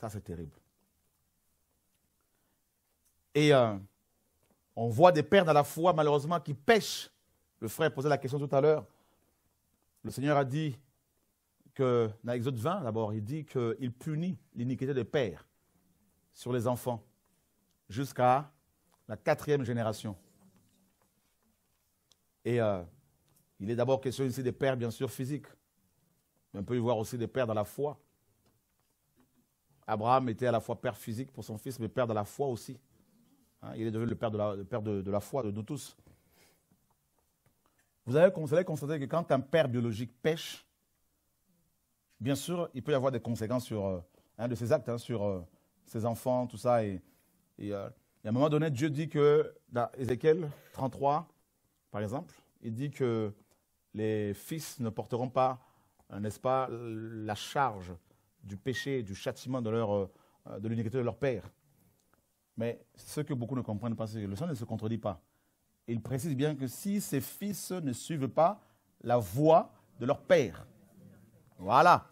Ça, c'est terrible. Et euh, on voit des pères à la foi, malheureusement, qui pêchent. Le frère posait la question tout à l'heure. Le Seigneur a dit que dans Exode 20, d'abord, il dit qu'il punit l'iniquité des pères sur les enfants jusqu'à la quatrième génération. Et euh, il est d'abord question ici des pères, bien sûr, physiques. Mais on peut y voir aussi des pères dans la foi. Abraham était à la fois père physique pour son fils, mais père de la foi aussi. Hein, il est devenu le père de la, père de, la foi, de nous tous. Vous avez vous allez constater que quand un père biologique pêche, bien sûr, il peut y avoir des conséquences sur un euh, hein, de ses actes, hein, sur ses euh, enfants, tout ça. Et, à euh, un moment donné, Dieu dit que, dans Ézéchiel 33, par exemple, il dit que les fils ne porteront pas, n'est-ce pas, la charge du péché, du châtiment de leur de l'iniquité de leur père. Mais ce que beaucoup ne comprennent pas, c'est que le sang ne se contredit pas. Il précise bien que si ses fils ne suivent pas la voie de leur père, voilà.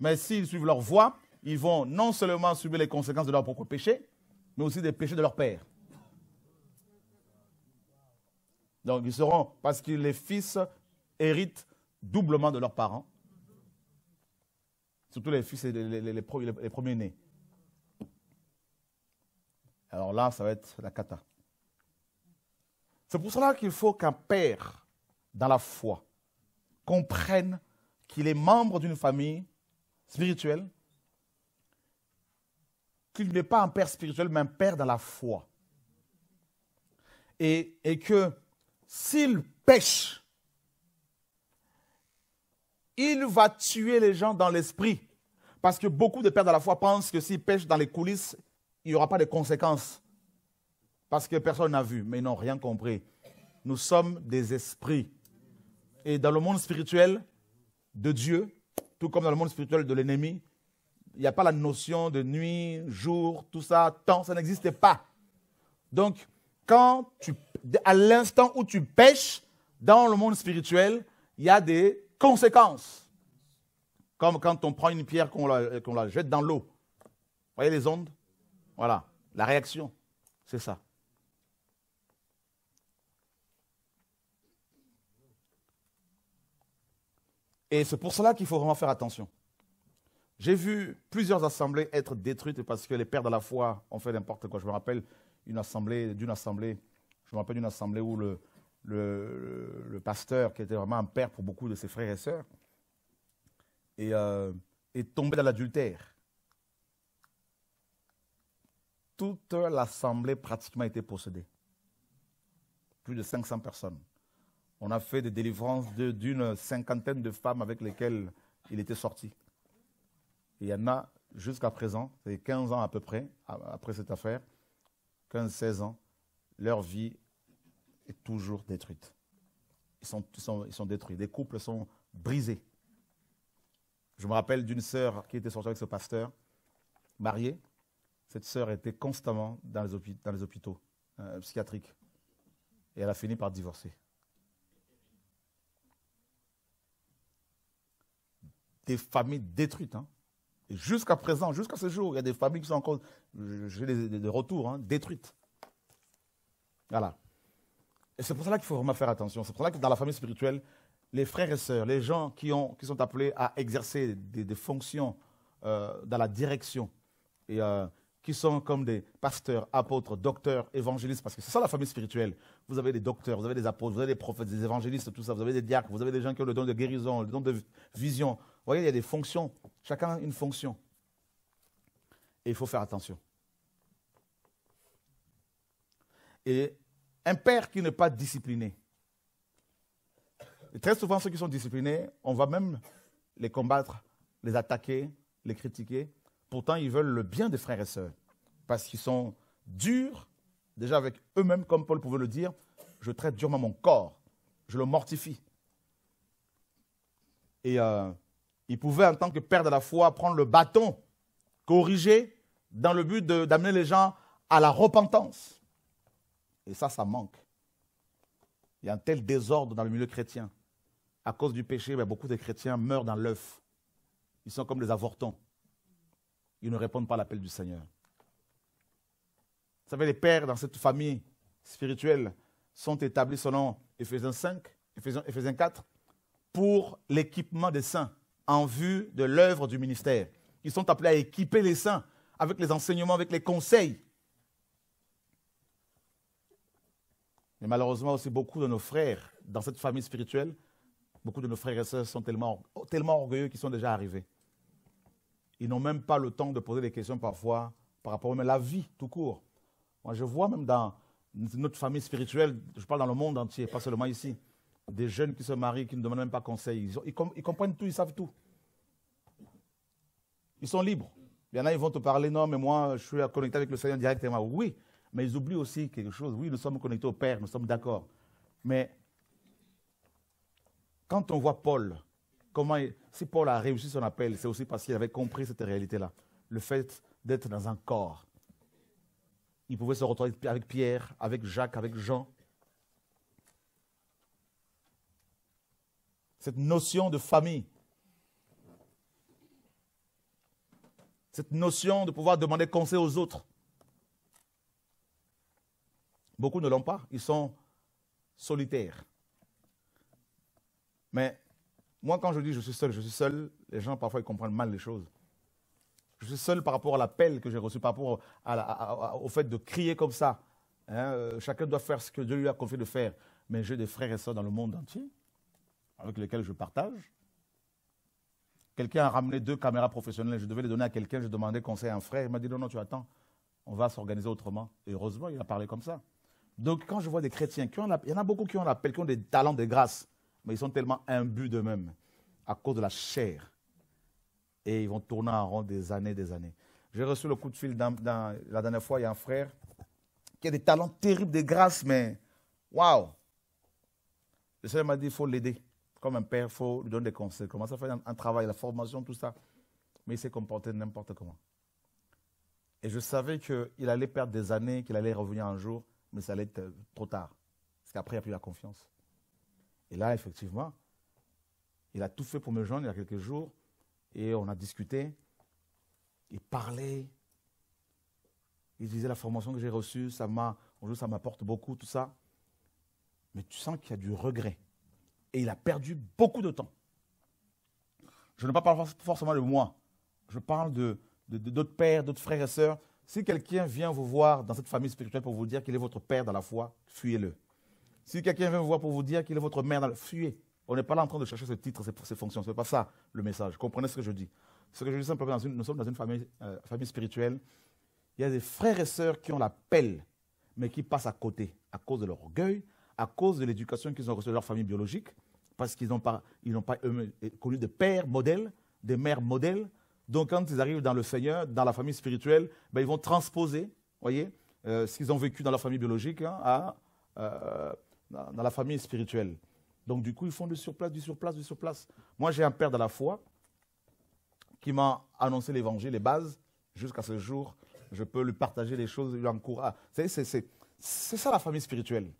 Mais s'ils suivent leur voie, ils vont non seulement subir les conséquences de leurs propres péchés, mais aussi des péchés de leur père. Donc ils seront, parce que les fils héritent doublement de leurs parents, surtout les fils et les, les premiers-nés. Alors là, ça va être la cata. C'est pour cela qu'il faut qu'un père, dans la foi, comprenne qu'il est membre d'une famille spirituel, qu'il n'est pas un père spirituel, mais un père dans la foi. Et, et que s'il pêche, il va tuer les gens dans l'esprit. Parce que beaucoup de pères de la foi pensent que s'ils pêchent dans les coulisses, il n'y aura pas de conséquences. Parce que personne n'a vu, mais ils n'ont rien compris. Nous sommes des esprits. Et dans le monde spirituel de Dieu, comme dans le monde spirituel de l'ennemi, il n'y a pas la notion de nuit, jour, tout ça, temps, ça n'existe pas. Donc, quand tu, à l'instant où tu pêches dans le monde spirituel, il y a des conséquences. Comme quand on prend une pierre, qu'on la, la jette dans l'eau. Vous voyez les ondes Voilà, la réaction, c'est ça. Et c'est pour cela qu'il faut vraiment faire attention. J'ai vu plusieurs assemblées être détruites parce que les pères de la foi ont fait n'importe quoi. Je me rappelle d'une assemblée, d'une assemblée, je me rappelle d'une assemblée où le, pasteur, qui était vraiment un père pour beaucoup de ses frères et sœurs, est euh, tombé dans l'adultère. Toute l'assemblée pratiquement été possédée. Plus de 500 personnes. On a fait des délivrances d'une cinquantaine de femmes avec lesquelles il était sorti. Et il y en a jusqu'à présent, c'est 15 ans à peu près, après cette affaire, 15-16 ans, leur vie est toujours détruite. Ils sont, détruits. Des couples sont brisés. Je me rappelle d'une sœur qui était sortie avec ce pasteur, mariée. Cette sœur était constamment dans les, hôpitaux, euh, psychiatriques. Et elle a fini par divorcer. des familles détruites. Hein. Jusqu'à présent, jusqu'à ce jour, il y a des familles qui sont encore, j'ai des, retours, hein, détruites. Voilà. Et c'est pour cela qu'il faut vraiment faire attention. C'est pour ça que dans la famille spirituelle, les frères et sœurs, les gens qui, sont appelés à exercer des, fonctions euh, dans la direction, et euh, qui sont comme des pasteurs, apôtres, docteurs, évangélistes, parce que c'est ça la famille spirituelle. Vous avez des docteurs, vous avez des apôtres, vous avez des prophètes, des évangélistes, tout ça, vous avez des diacres, vous avez des gens qui ont le don de guérison, le don de vision, vous voyez, il y a des fonctions. Chacun a une fonction. Et il faut faire attention. Et un père qui n'est pas discipliné, et très souvent ceux qui sont disciplinés, on va même les combattre, les attaquer, les critiquer. Pourtant, ils veulent le bien des frères et sœurs, parce qu'ils sont durs, déjà avec eux-mêmes, comme Paul pouvait le dire, je traite durement mon corps, je le mortifie. Et euh, il pouvait, en tant que père de la foi, prendre le bâton, corriger, dans le but d'amener les gens à la repentance. Et ça, ça manque. Il y a un tel désordre dans le milieu chrétien. À cause du péché, ben, beaucoup de chrétiens meurent dans l'œuf. Ils sont comme des avortons. Ils ne répondent pas à l'appel du Seigneur. Vous savez, les pères dans cette famille spirituelle sont établis selon Éphésiens 5, Éphésiens 4, pour l'équipement des saints en vue de l'œuvre du ministère. Ils sont appelés à équiper les saints avec les enseignements, avec les conseils. Mais malheureusement aussi, beaucoup de nos frères dans cette famille spirituelle, beaucoup de nos frères et sœurs sont tellement, tellement orgueilleux qu'ils sont déjà arrivés. Ils n'ont même pas le temps de poser des questions parfois par rapport à la vie tout court. Moi, je vois même dans notre famille spirituelle, je parle dans le monde entier, pas seulement ici, des jeunes qui se marient, qui ne demandent même pas conseil. Ils, comprennent tout, ils savent tout. Ils sont libres. Il y en a, ils vont te parler, non, mais moi, je suis connecté avec le Seigneur directement. Oui, mais ils oublient aussi quelque chose. Oui, nous sommes connectés au Père, nous sommes d'accord. Mais quand on voit Paul, comment si Paul a réussi son appel, c'est aussi parce qu'il avait compris cette réalité-là. Le fait d'être dans un corps. Il pouvait se retrouver avec Pierre, avec Jacques, avec Jean. cette notion de famille, cette notion de pouvoir demander conseil aux autres. Beaucoup ne l'ont pas, ils sont solitaires. Mais moi, quand je dis je suis seul, je suis seul, les gens parfois ils comprennent mal les choses. Je suis seul par rapport à l'appel que j'ai reçu, par rapport au fait de crier comme ça. Hein. Euh, chacun doit faire ce que Dieu lui a confié de faire. Mais j'ai des frères et soeurs dans le monde entier avec lesquels je partage. Quelqu'un a ramené deux caméras professionnelles, je devais les donner à quelqu'un, je demandais conseil à un frère, il m'a dit non, non, tu attends, on va s'organiser autrement. Et heureusement, il a parlé comme ça. Donc quand je vois des chrétiens, qui ont il y en a beaucoup qui ont l'appel, qui ont des talents, de grâce, mais ils sont tellement imbus d'eux-mêmes à cause de la chair. Et ils vont tourner en rond des années, des années. J'ai reçu le coup de fil la dernière fois, il y a un frère qui a des talents terribles, de grâce, mais waouh Le Seigneur m'a dit, il faut l'aider. Comme un père, il faut lui donner des conseils. Comment ça fait un, travail, la formation, tout ça. Mais il s'est comporté n'importe comment. Et je savais qu'il allait perdre des années, qu'il allait revenir un jour, mais ça allait être euh, trop tard. Parce qu'après, il n'y a plus la confiance. Et là, effectivement, il a tout fait pour me joindre il y a quelques jours. Et on a discuté. Il parlait. Il disait la formation que j'ai reçue, ça m'a, ça m'apporte beaucoup, tout ça. Mais tu sens qu'il y a du regret et il a perdu beaucoup de temps. Je ne parle pas forcément de moi. Je parle de d'autres pères, d'autres frères et sœurs. Si quelqu'un vient vous voir dans cette famille spirituelle pour vous dire qu'il est votre père dans la foi, fuyez-le. Si quelqu'un vient vous voir pour vous dire qu'il est votre mère dans la foi, fuyez. On n'est pas là en train de chercher ce titre, ces, fonctions. Ce n'est pas ça le message. Comprenez ce que je dis. Ce que je dis simplement, nous sommes dans une euh, famille, spirituelle. Il y a des frères et sœurs qui ont la pelle, mais qui passent à côté à cause de leur orgueil, à cause de l'éducation qu'ils ont reçue de leur famille biologique, parce qu'ils n'ont pas, ils pas connu de père modèle, de mère modèle. Donc quand ils arrivent dans le Seigneur, dans la famille spirituelle, ben, ils vont transposer, voyez, euh, ce qu'ils ont vécu dans la famille biologique hein, à, euh, dans la famille spirituelle. Donc du coup, ils font du surplace, du surplace, du surplace. Moi, j'ai un père de la foi qui m'a annoncé l'évangile, les bases, jusqu'à ce jour. Je peux lui partager les choses, lui encourager. C'est ça la famille spirituelle.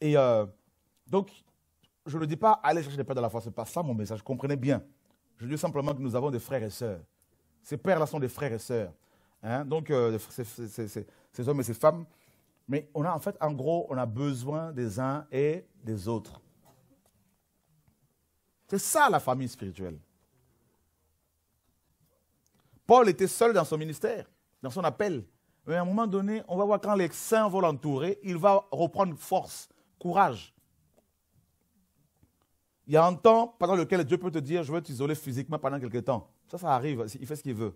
Et euh, donc, je ne dis pas allez chercher des pères de la foi, ce n'est pas ça mon message, comprenez bien. Je dis simplement que nous avons des frères et sœurs. Ces pères-là sont des frères et sœurs. Hein. Donc, euh, ces, hommes et ces femmes. Mais on a en fait, en gros, on a besoin des uns et des autres. C'est ça la famille spirituelle. Paul était seul dans son ministère, dans son appel. Mais à un moment donné, on va voir quand les saints vont l'entourer, il va reprendre force, courage. Il y a un temps pendant lequel Dieu peut te dire, je veux t'isoler physiquement pendant quelques temps. Ça, ça arrive, il fait ce qu'il veut.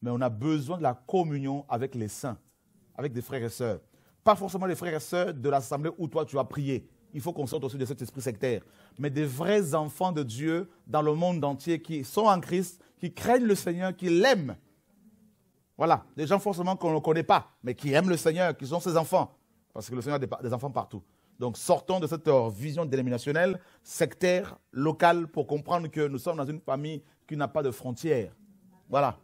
Mais on a besoin de la communion avec les saints, avec des frères et sœurs. Pas forcément les frères et sœurs de l'assemblée où toi tu as prié. Il faut qu'on sorte aussi de cet esprit sectaire. Mais des vrais enfants de Dieu dans le monde entier qui sont en Christ, qui craignent le Seigneur, qui l'aiment. Voilà, des gens forcément qu'on ne connaît pas, mais qui aiment le Seigneur, qui sont ses enfants. Parce que le Seigneur a des enfants partout. Donc sortons de cette vision déliminationnelle, sectaire, locale, pour comprendre que nous sommes dans une famille qui n'a pas de frontières. Voilà.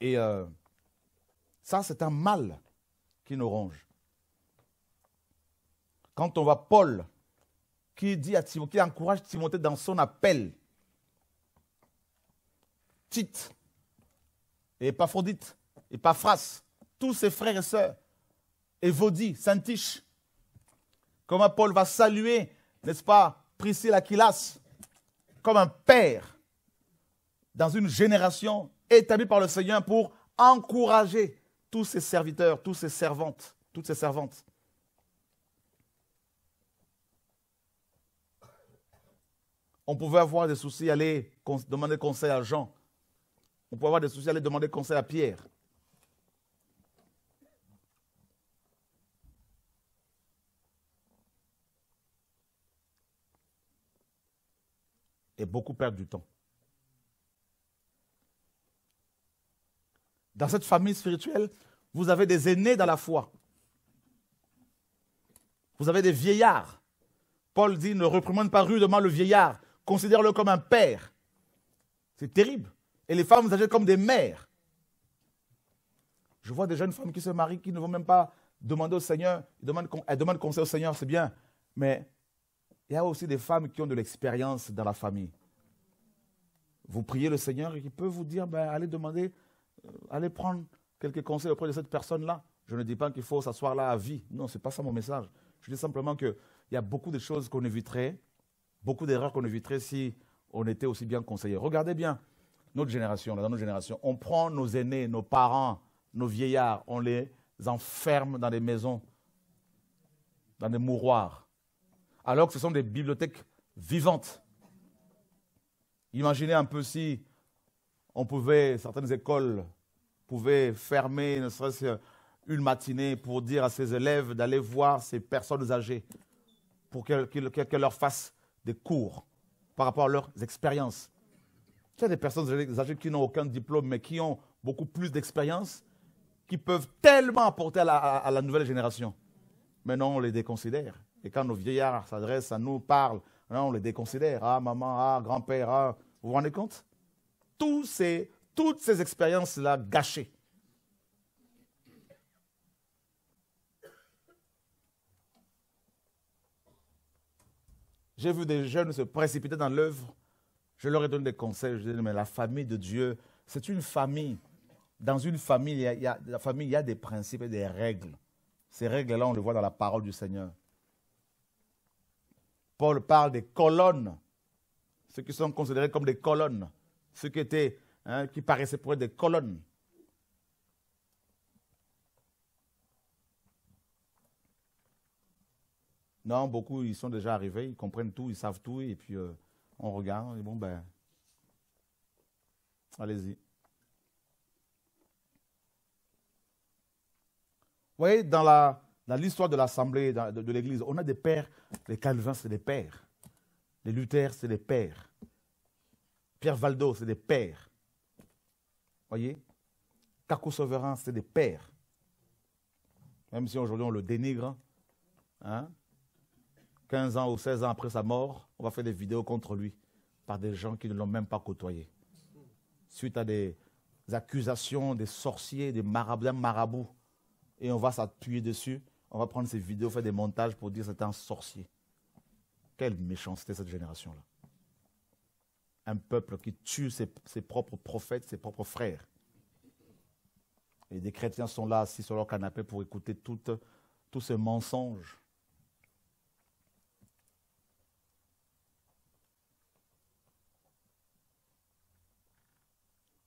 Et euh, ça, c'est un mal qui nous ronge. Quand on voit Paul qui dit à Timothée, qui encourage Timothée dans son appel, Tite, et Epaphrodite et Paphras, tous ses frères et sœurs, Évodie, tiche Comment Paul va saluer, n'est-ce pas, Priscille Aquilas, comme un père dans une génération établie par le Seigneur pour encourager tous ses serviteurs, tous ses servantes, toutes ses servantes. On pouvait avoir des soucis, aller demander conseil à Jean, on pourrait avoir des soucis, allez demander conseil à Pierre. Et beaucoup perdent du temps. Dans cette famille spirituelle, vous avez des aînés dans la foi. Vous avez des vieillards. Paul dit, ne reprimande pas rudement le vieillard, considère-le comme un père. C'est terrible et les femmes âgées comme des mères. Je vois des jeunes femmes qui se marient, qui ne vont même pas demander au Seigneur, elles demandent, conseil au Seigneur, c'est bien, mais il y a aussi des femmes qui ont de l'expérience dans la famille. Vous priez le Seigneur et qui peut vous dire, ben, allez demander, euh, allez prendre quelques conseils auprès de cette personne-là. Je ne dis pas qu'il faut s'asseoir là à vie. Non, ce n'est pas ça mon message. Je dis simplement qu'il y a beaucoup de choses qu'on éviterait, beaucoup d'erreurs qu'on éviterait si on était aussi bien conseillé. Regardez bien, génération, dans notre génération, on prend nos aînés, nos parents, nos vieillards, on les enferme dans des maisons, dans des mouroirs, alors que ce sont des bibliothèques vivantes. Imaginez un peu si on pouvait, certaines écoles pouvaient fermer, ne serait-ce une matinée, pour dire à ses élèves d'aller voir ces personnes âgées, pour qu'elles leur fassent des cours par rapport à leurs expériences. Tu as des personnes âgées qui n'ont aucun diplôme, mais qui ont beaucoup plus d'expérience, qui peuvent tellement apporter à la, nouvelle génération. Mais non, on les déconsidère. Et quand nos vieillards s'adressent à nous, parlent, non, on les déconsidère. Ah, maman, ah, grand-père, ah. Vous vous rendez compte Toutes ces expériences-là gâchées. J'ai vu des jeunes se précipiter dans l'œuvre je leur ai donné des conseils, je leur ai dit, mais la famille de Dieu, c'est une famille. Dans une famille, il y a, la famille, il y a des principes et des règles. Ces règles-là, on les voit dans la parole du Seigneur. Paul parle des colonnes, ceux qui sont considérés comme des colonnes, ceux qui étaient, hein, qui paraissaient pour être des colonnes. Non, beaucoup, ils sont déjà arrivés, ils comprennent tout, ils savent tout, et puis euh, on regarde, on dit, bon, ben, allez-y. Vous voyez, dans la, l'histoire de l'Assemblée, de, l'Église, on a des pères. Les Calvins, c'est des pères. Les Luther, c'est des pères. Pierre Valdo, c'est des pères. Voyez Caco Souverain, c'est des pères. Même si aujourd'hui on le dénigre. Hein 15 ans ou 16 ans après sa mort, on va faire des vidéos contre lui par des gens qui ne l'ont même pas côtoyé. Suite à des accusations des sorciers, des marabouts, marabouts. Et on va s'appuyer dessus, on va prendre ces vidéos, faire des montages pour dire c'est un sorcier. Quelle méchanceté cette génération-là. Un peuple qui tue ses, propres prophètes, ses propres frères. Et des chrétiens sont là assis sur leur canapé pour écouter tous ces mensonges.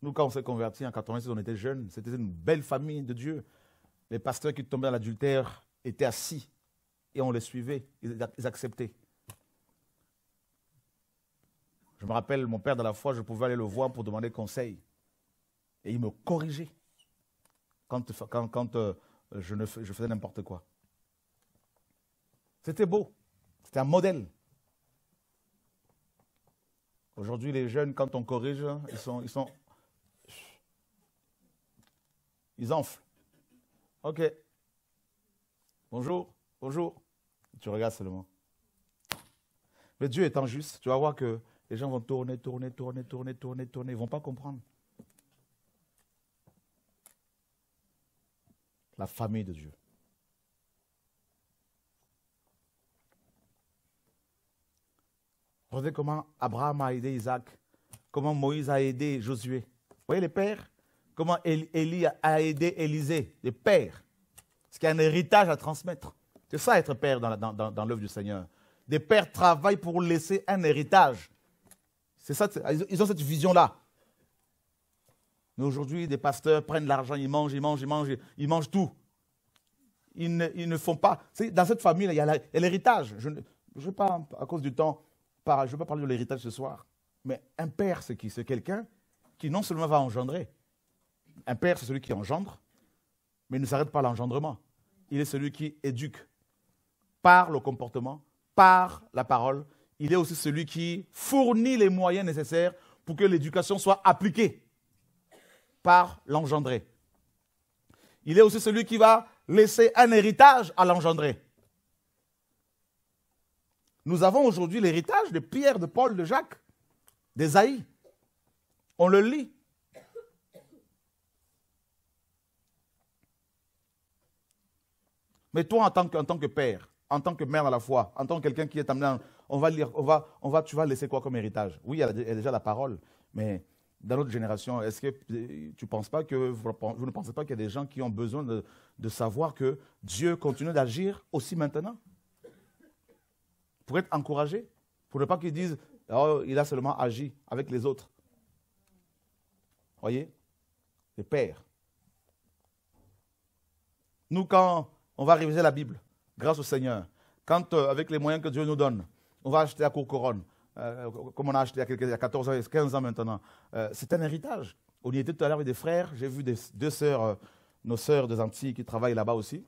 Nous, quand on s'est convertis en 96, on était jeunes. C'était une belle famille de Dieu. Les pasteurs qui tombaient à l'adultère étaient assis et on les suivait. Ils acceptaient. Je me rappelle, mon père de la foi, je pouvais aller le voir pour demander conseil. Et il me corrigeait quand, quand, euh, je, ne, je faisais n'importe quoi. C'était beau. C'était un modèle. Aujourd'hui, les jeunes, quand on corrige, ils sont ils enflent. Ok. Bonjour, bonjour. Tu regardes seulement. Mais Dieu étant juste, tu vas voir que les gens vont tourner, tourner, tourner, tourner, tourner, tourner. Ils ne vont pas comprendre. La famille de Dieu. Regardez comment Abraham a aidé Isaac, comment Moïse a aidé Josué. Vous voyez les pères comment Élie a aidé Élisée, des pères. Parce qu'il y a un héritage à transmettre. C'est ça être père dans, l'œuvre du Seigneur. Des pères travaillent pour laisser un héritage. C'est ça, ils ont cette vision-là. Mais aujourd'hui, des pasteurs prennent l'argent, ils mangent, ils mangent, ils mangent, ils mangent tout. Ils ne, font pas. dans cette famille, il y a l'héritage. Je ne vais pas, à cause du temps, je ne vais pas parler de l'héritage ce soir. Mais un père, c'est qui C'est quelqu'un qui non seulement va engendrer, un père, c'est celui qui engendre, mais il ne s'arrête pas à l'engendrement. Il est celui qui éduque par le comportement, par la parole. Il est aussi celui qui fournit les moyens nécessaires pour que l'éducation soit appliquée par l'engendré. Il est aussi celui qui va laisser un héritage à l'engendré. Nous avons aujourd'hui l'héritage de Pierre, de Paul, de Jacques, d'Esaïe. On le lit. Mais toi, en tant, que, tant que père, en tant que mère à la fois, en tant que quelqu'un qui est amené, on va lire, on va, on va, tu vas laisser quoi comme héritage Oui, il y, a, déjà la parole, mais dans notre génération, est-ce que euh, tu penses pas que vous ne pensez pas qu'il y a des gens qui ont besoin de, savoir que Dieu continue d'agir aussi maintenant pour être encouragé, pour ne pas qu'ils disent oh, il a seulement agi avec les autres. Voyez, les pères. Nous quand on va réviser la Bible, grâce au Seigneur. Quand, euh, avec les moyens que Dieu nous donne, on va acheter à Courcouronne, euh, comme on a acheté il y a 14 ans, 15 ans maintenant, euh, c'est un héritage. On y était tout à l'heure avec des frères, j'ai vu des, deux sœurs, nos sœurs des Antilles qui travaillent là-bas aussi.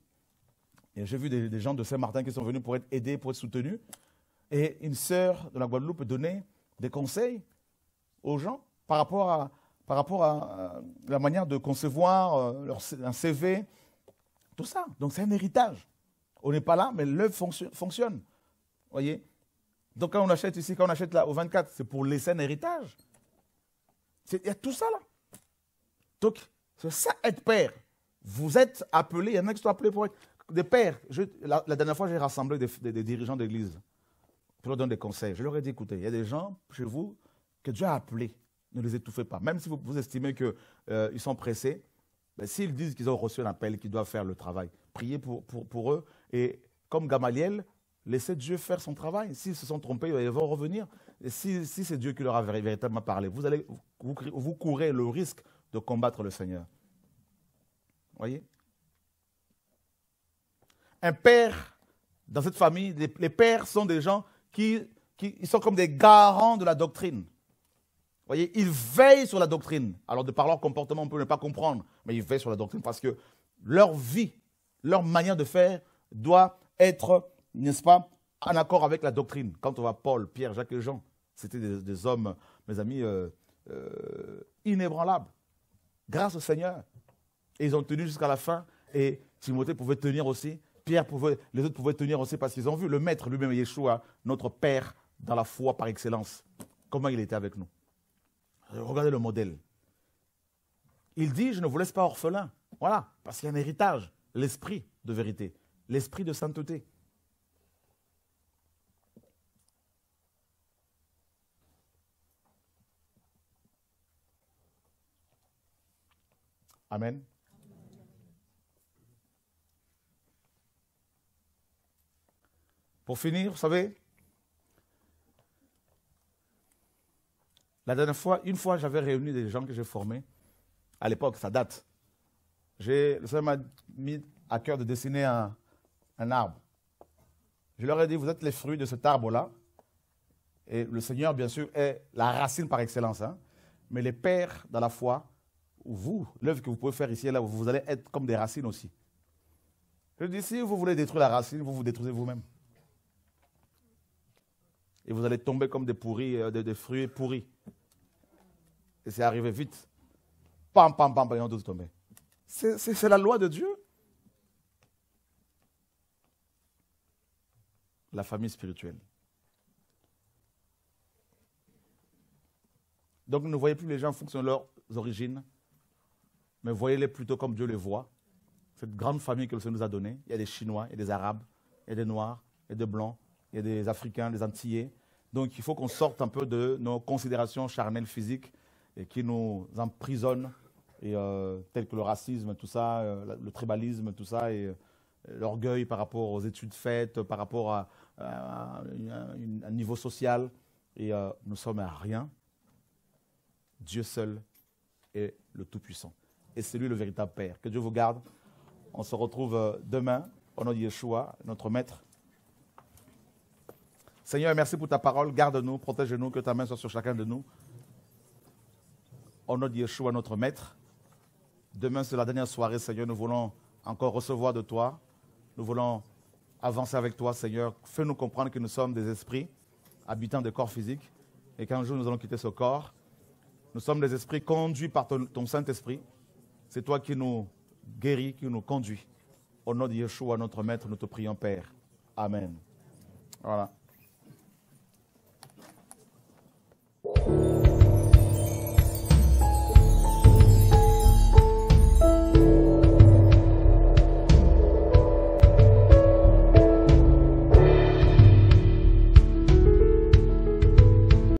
Et j'ai vu des, gens de Saint-Martin qui sont venus pour être aidés, pour être soutenus. Et une sœur de la Guadeloupe donnait des conseils aux gens par rapport à, la manière de concevoir leur, un CV, tout ça. Donc c'est un héritage. On n'est pas là, mais l'œuvre fonctionne. Vous voyez Donc quand on achète ici, quand on achète là au 24, c'est pour laisser un héritage. Il y a tout ça là. Donc, c'est ça être père. Vous êtes appelé, il y en a qui sont appelés pour être des pères. la, dernière fois, j'ai rassemblé des, dirigeants d'église. Je leur donne des conseils. Je leur ai dit, écoutez, il y a des gens chez vous que Dieu a appelés. Ne les étouffez pas. Même si vous, estimez qu'ils euh, sont pressés, ben, s'ils disent qu'ils ont reçu un appel, qu'ils doivent faire le travail, priez pour, eux et comme Gamaliel, laissez Dieu faire son travail. S'ils se sont trompés, ils vont revenir. Et si, c'est Dieu qui leur a véritablement parlé, vous, allez, vous, courez le risque de combattre le Seigneur. Voyez Un père, dans cette famille, les, pères sont des gens qui, sont comme des garants de la doctrine voyez, ils veillent sur la doctrine. Alors, de par leur comportement, on peut ne pas comprendre, mais ils veillent sur la doctrine parce que leur vie, leur manière de faire doit être, n'est-ce pas, en accord avec la doctrine. Quand on voit Paul, Pierre, Jacques et Jean, c'était des, hommes, mes amis, euh, euh, inébranlables, grâce au Seigneur. Et ils ont tenu jusqu'à la fin, et Timothée pouvait tenir aussi, Pierre pouvait, les autres pouvaient tenir aussi parce qu'ils ont vu le maître lui-même, Yeshua, notre Père dans la foi par excellence, comment il était avec nous. Regardez le modèle. Il dit, je ne vous laisse pas orphelin. Voilà, parce qu'il y a un héritage, l'esprit de vérité, l'esprit de sainteté. Amen. Pour finir, vous savez, La dernière fois, une fois, j'avais réuni des gens que j'ai formés. À l'époque, ça date. Le Seigneur m'a mis à cœur de dessiner un, arbre. Je leur ai dit, vous êtes les fruits de cet arbre-là. Et le Seigneur, bien sûr, est la racine par excellence. Hein. Mais les pères dans la foi, vous, l'œuvre que vous pouvez faire ici et là, vous allez être comme des racines aussi. Je dis, si vous voulez détruire la racine, vous vous détruisez vous-même et vous allez tomber comme des pourris, euh, des, fruits pourris. Et c'est arrivé vite. Pam, pam, pam, ils ont tous tombé. C'est la loi de Dieu. La famille spirituelle. Donc ne voyez plus les gens en fonction de leurs origines, mais voyez-les plutôt comme Dieu les voit. Cette grande famille que le Seigneur nous a donnée, il y a des Chinois, il y a des Arabes, il y a des Noirs, et des Blancs, il y a des Africains, des Antillais. Donc il faut qu'on sorte un peu de nos considérations charnelles physiques qui nous emprisonnent, et, euh, que le racisme, tout ça, euh, le tribalisme, tout ça, et euh, l'orgueil par rapport aux études faites, par rapport à, un niveau social. Et nous sommes à rien. Dieu seul est le Tout-Puissant. Et c'est lui le véritable Père. Que Dieu vous garde. On se retrouve demain, au nom de Yeshua, notre Maître. Seigneur, merci pour ta parole. Garde-nous, protège-nous, que ta main soit sur chacun de nous. Au nom de Yeshua, notre Maître. Demain, c'est la dernière soirée, Seigneur. Nous voulons encore recevoir de toi. Nous voulons avancer avec toi, Seigneur. Fais-nous comprendre que nous sommes des esprits, habitants des corps physiques, et qu'un jour nous allons quitter ce corps. Nous sommes des esprits conduits par ton, Saint-Esprit. C'est toi qui nous guéris, qui nous conduis. Au nom de Yeshua, notre Maître, nous te prions, Père. Amen. Voilà.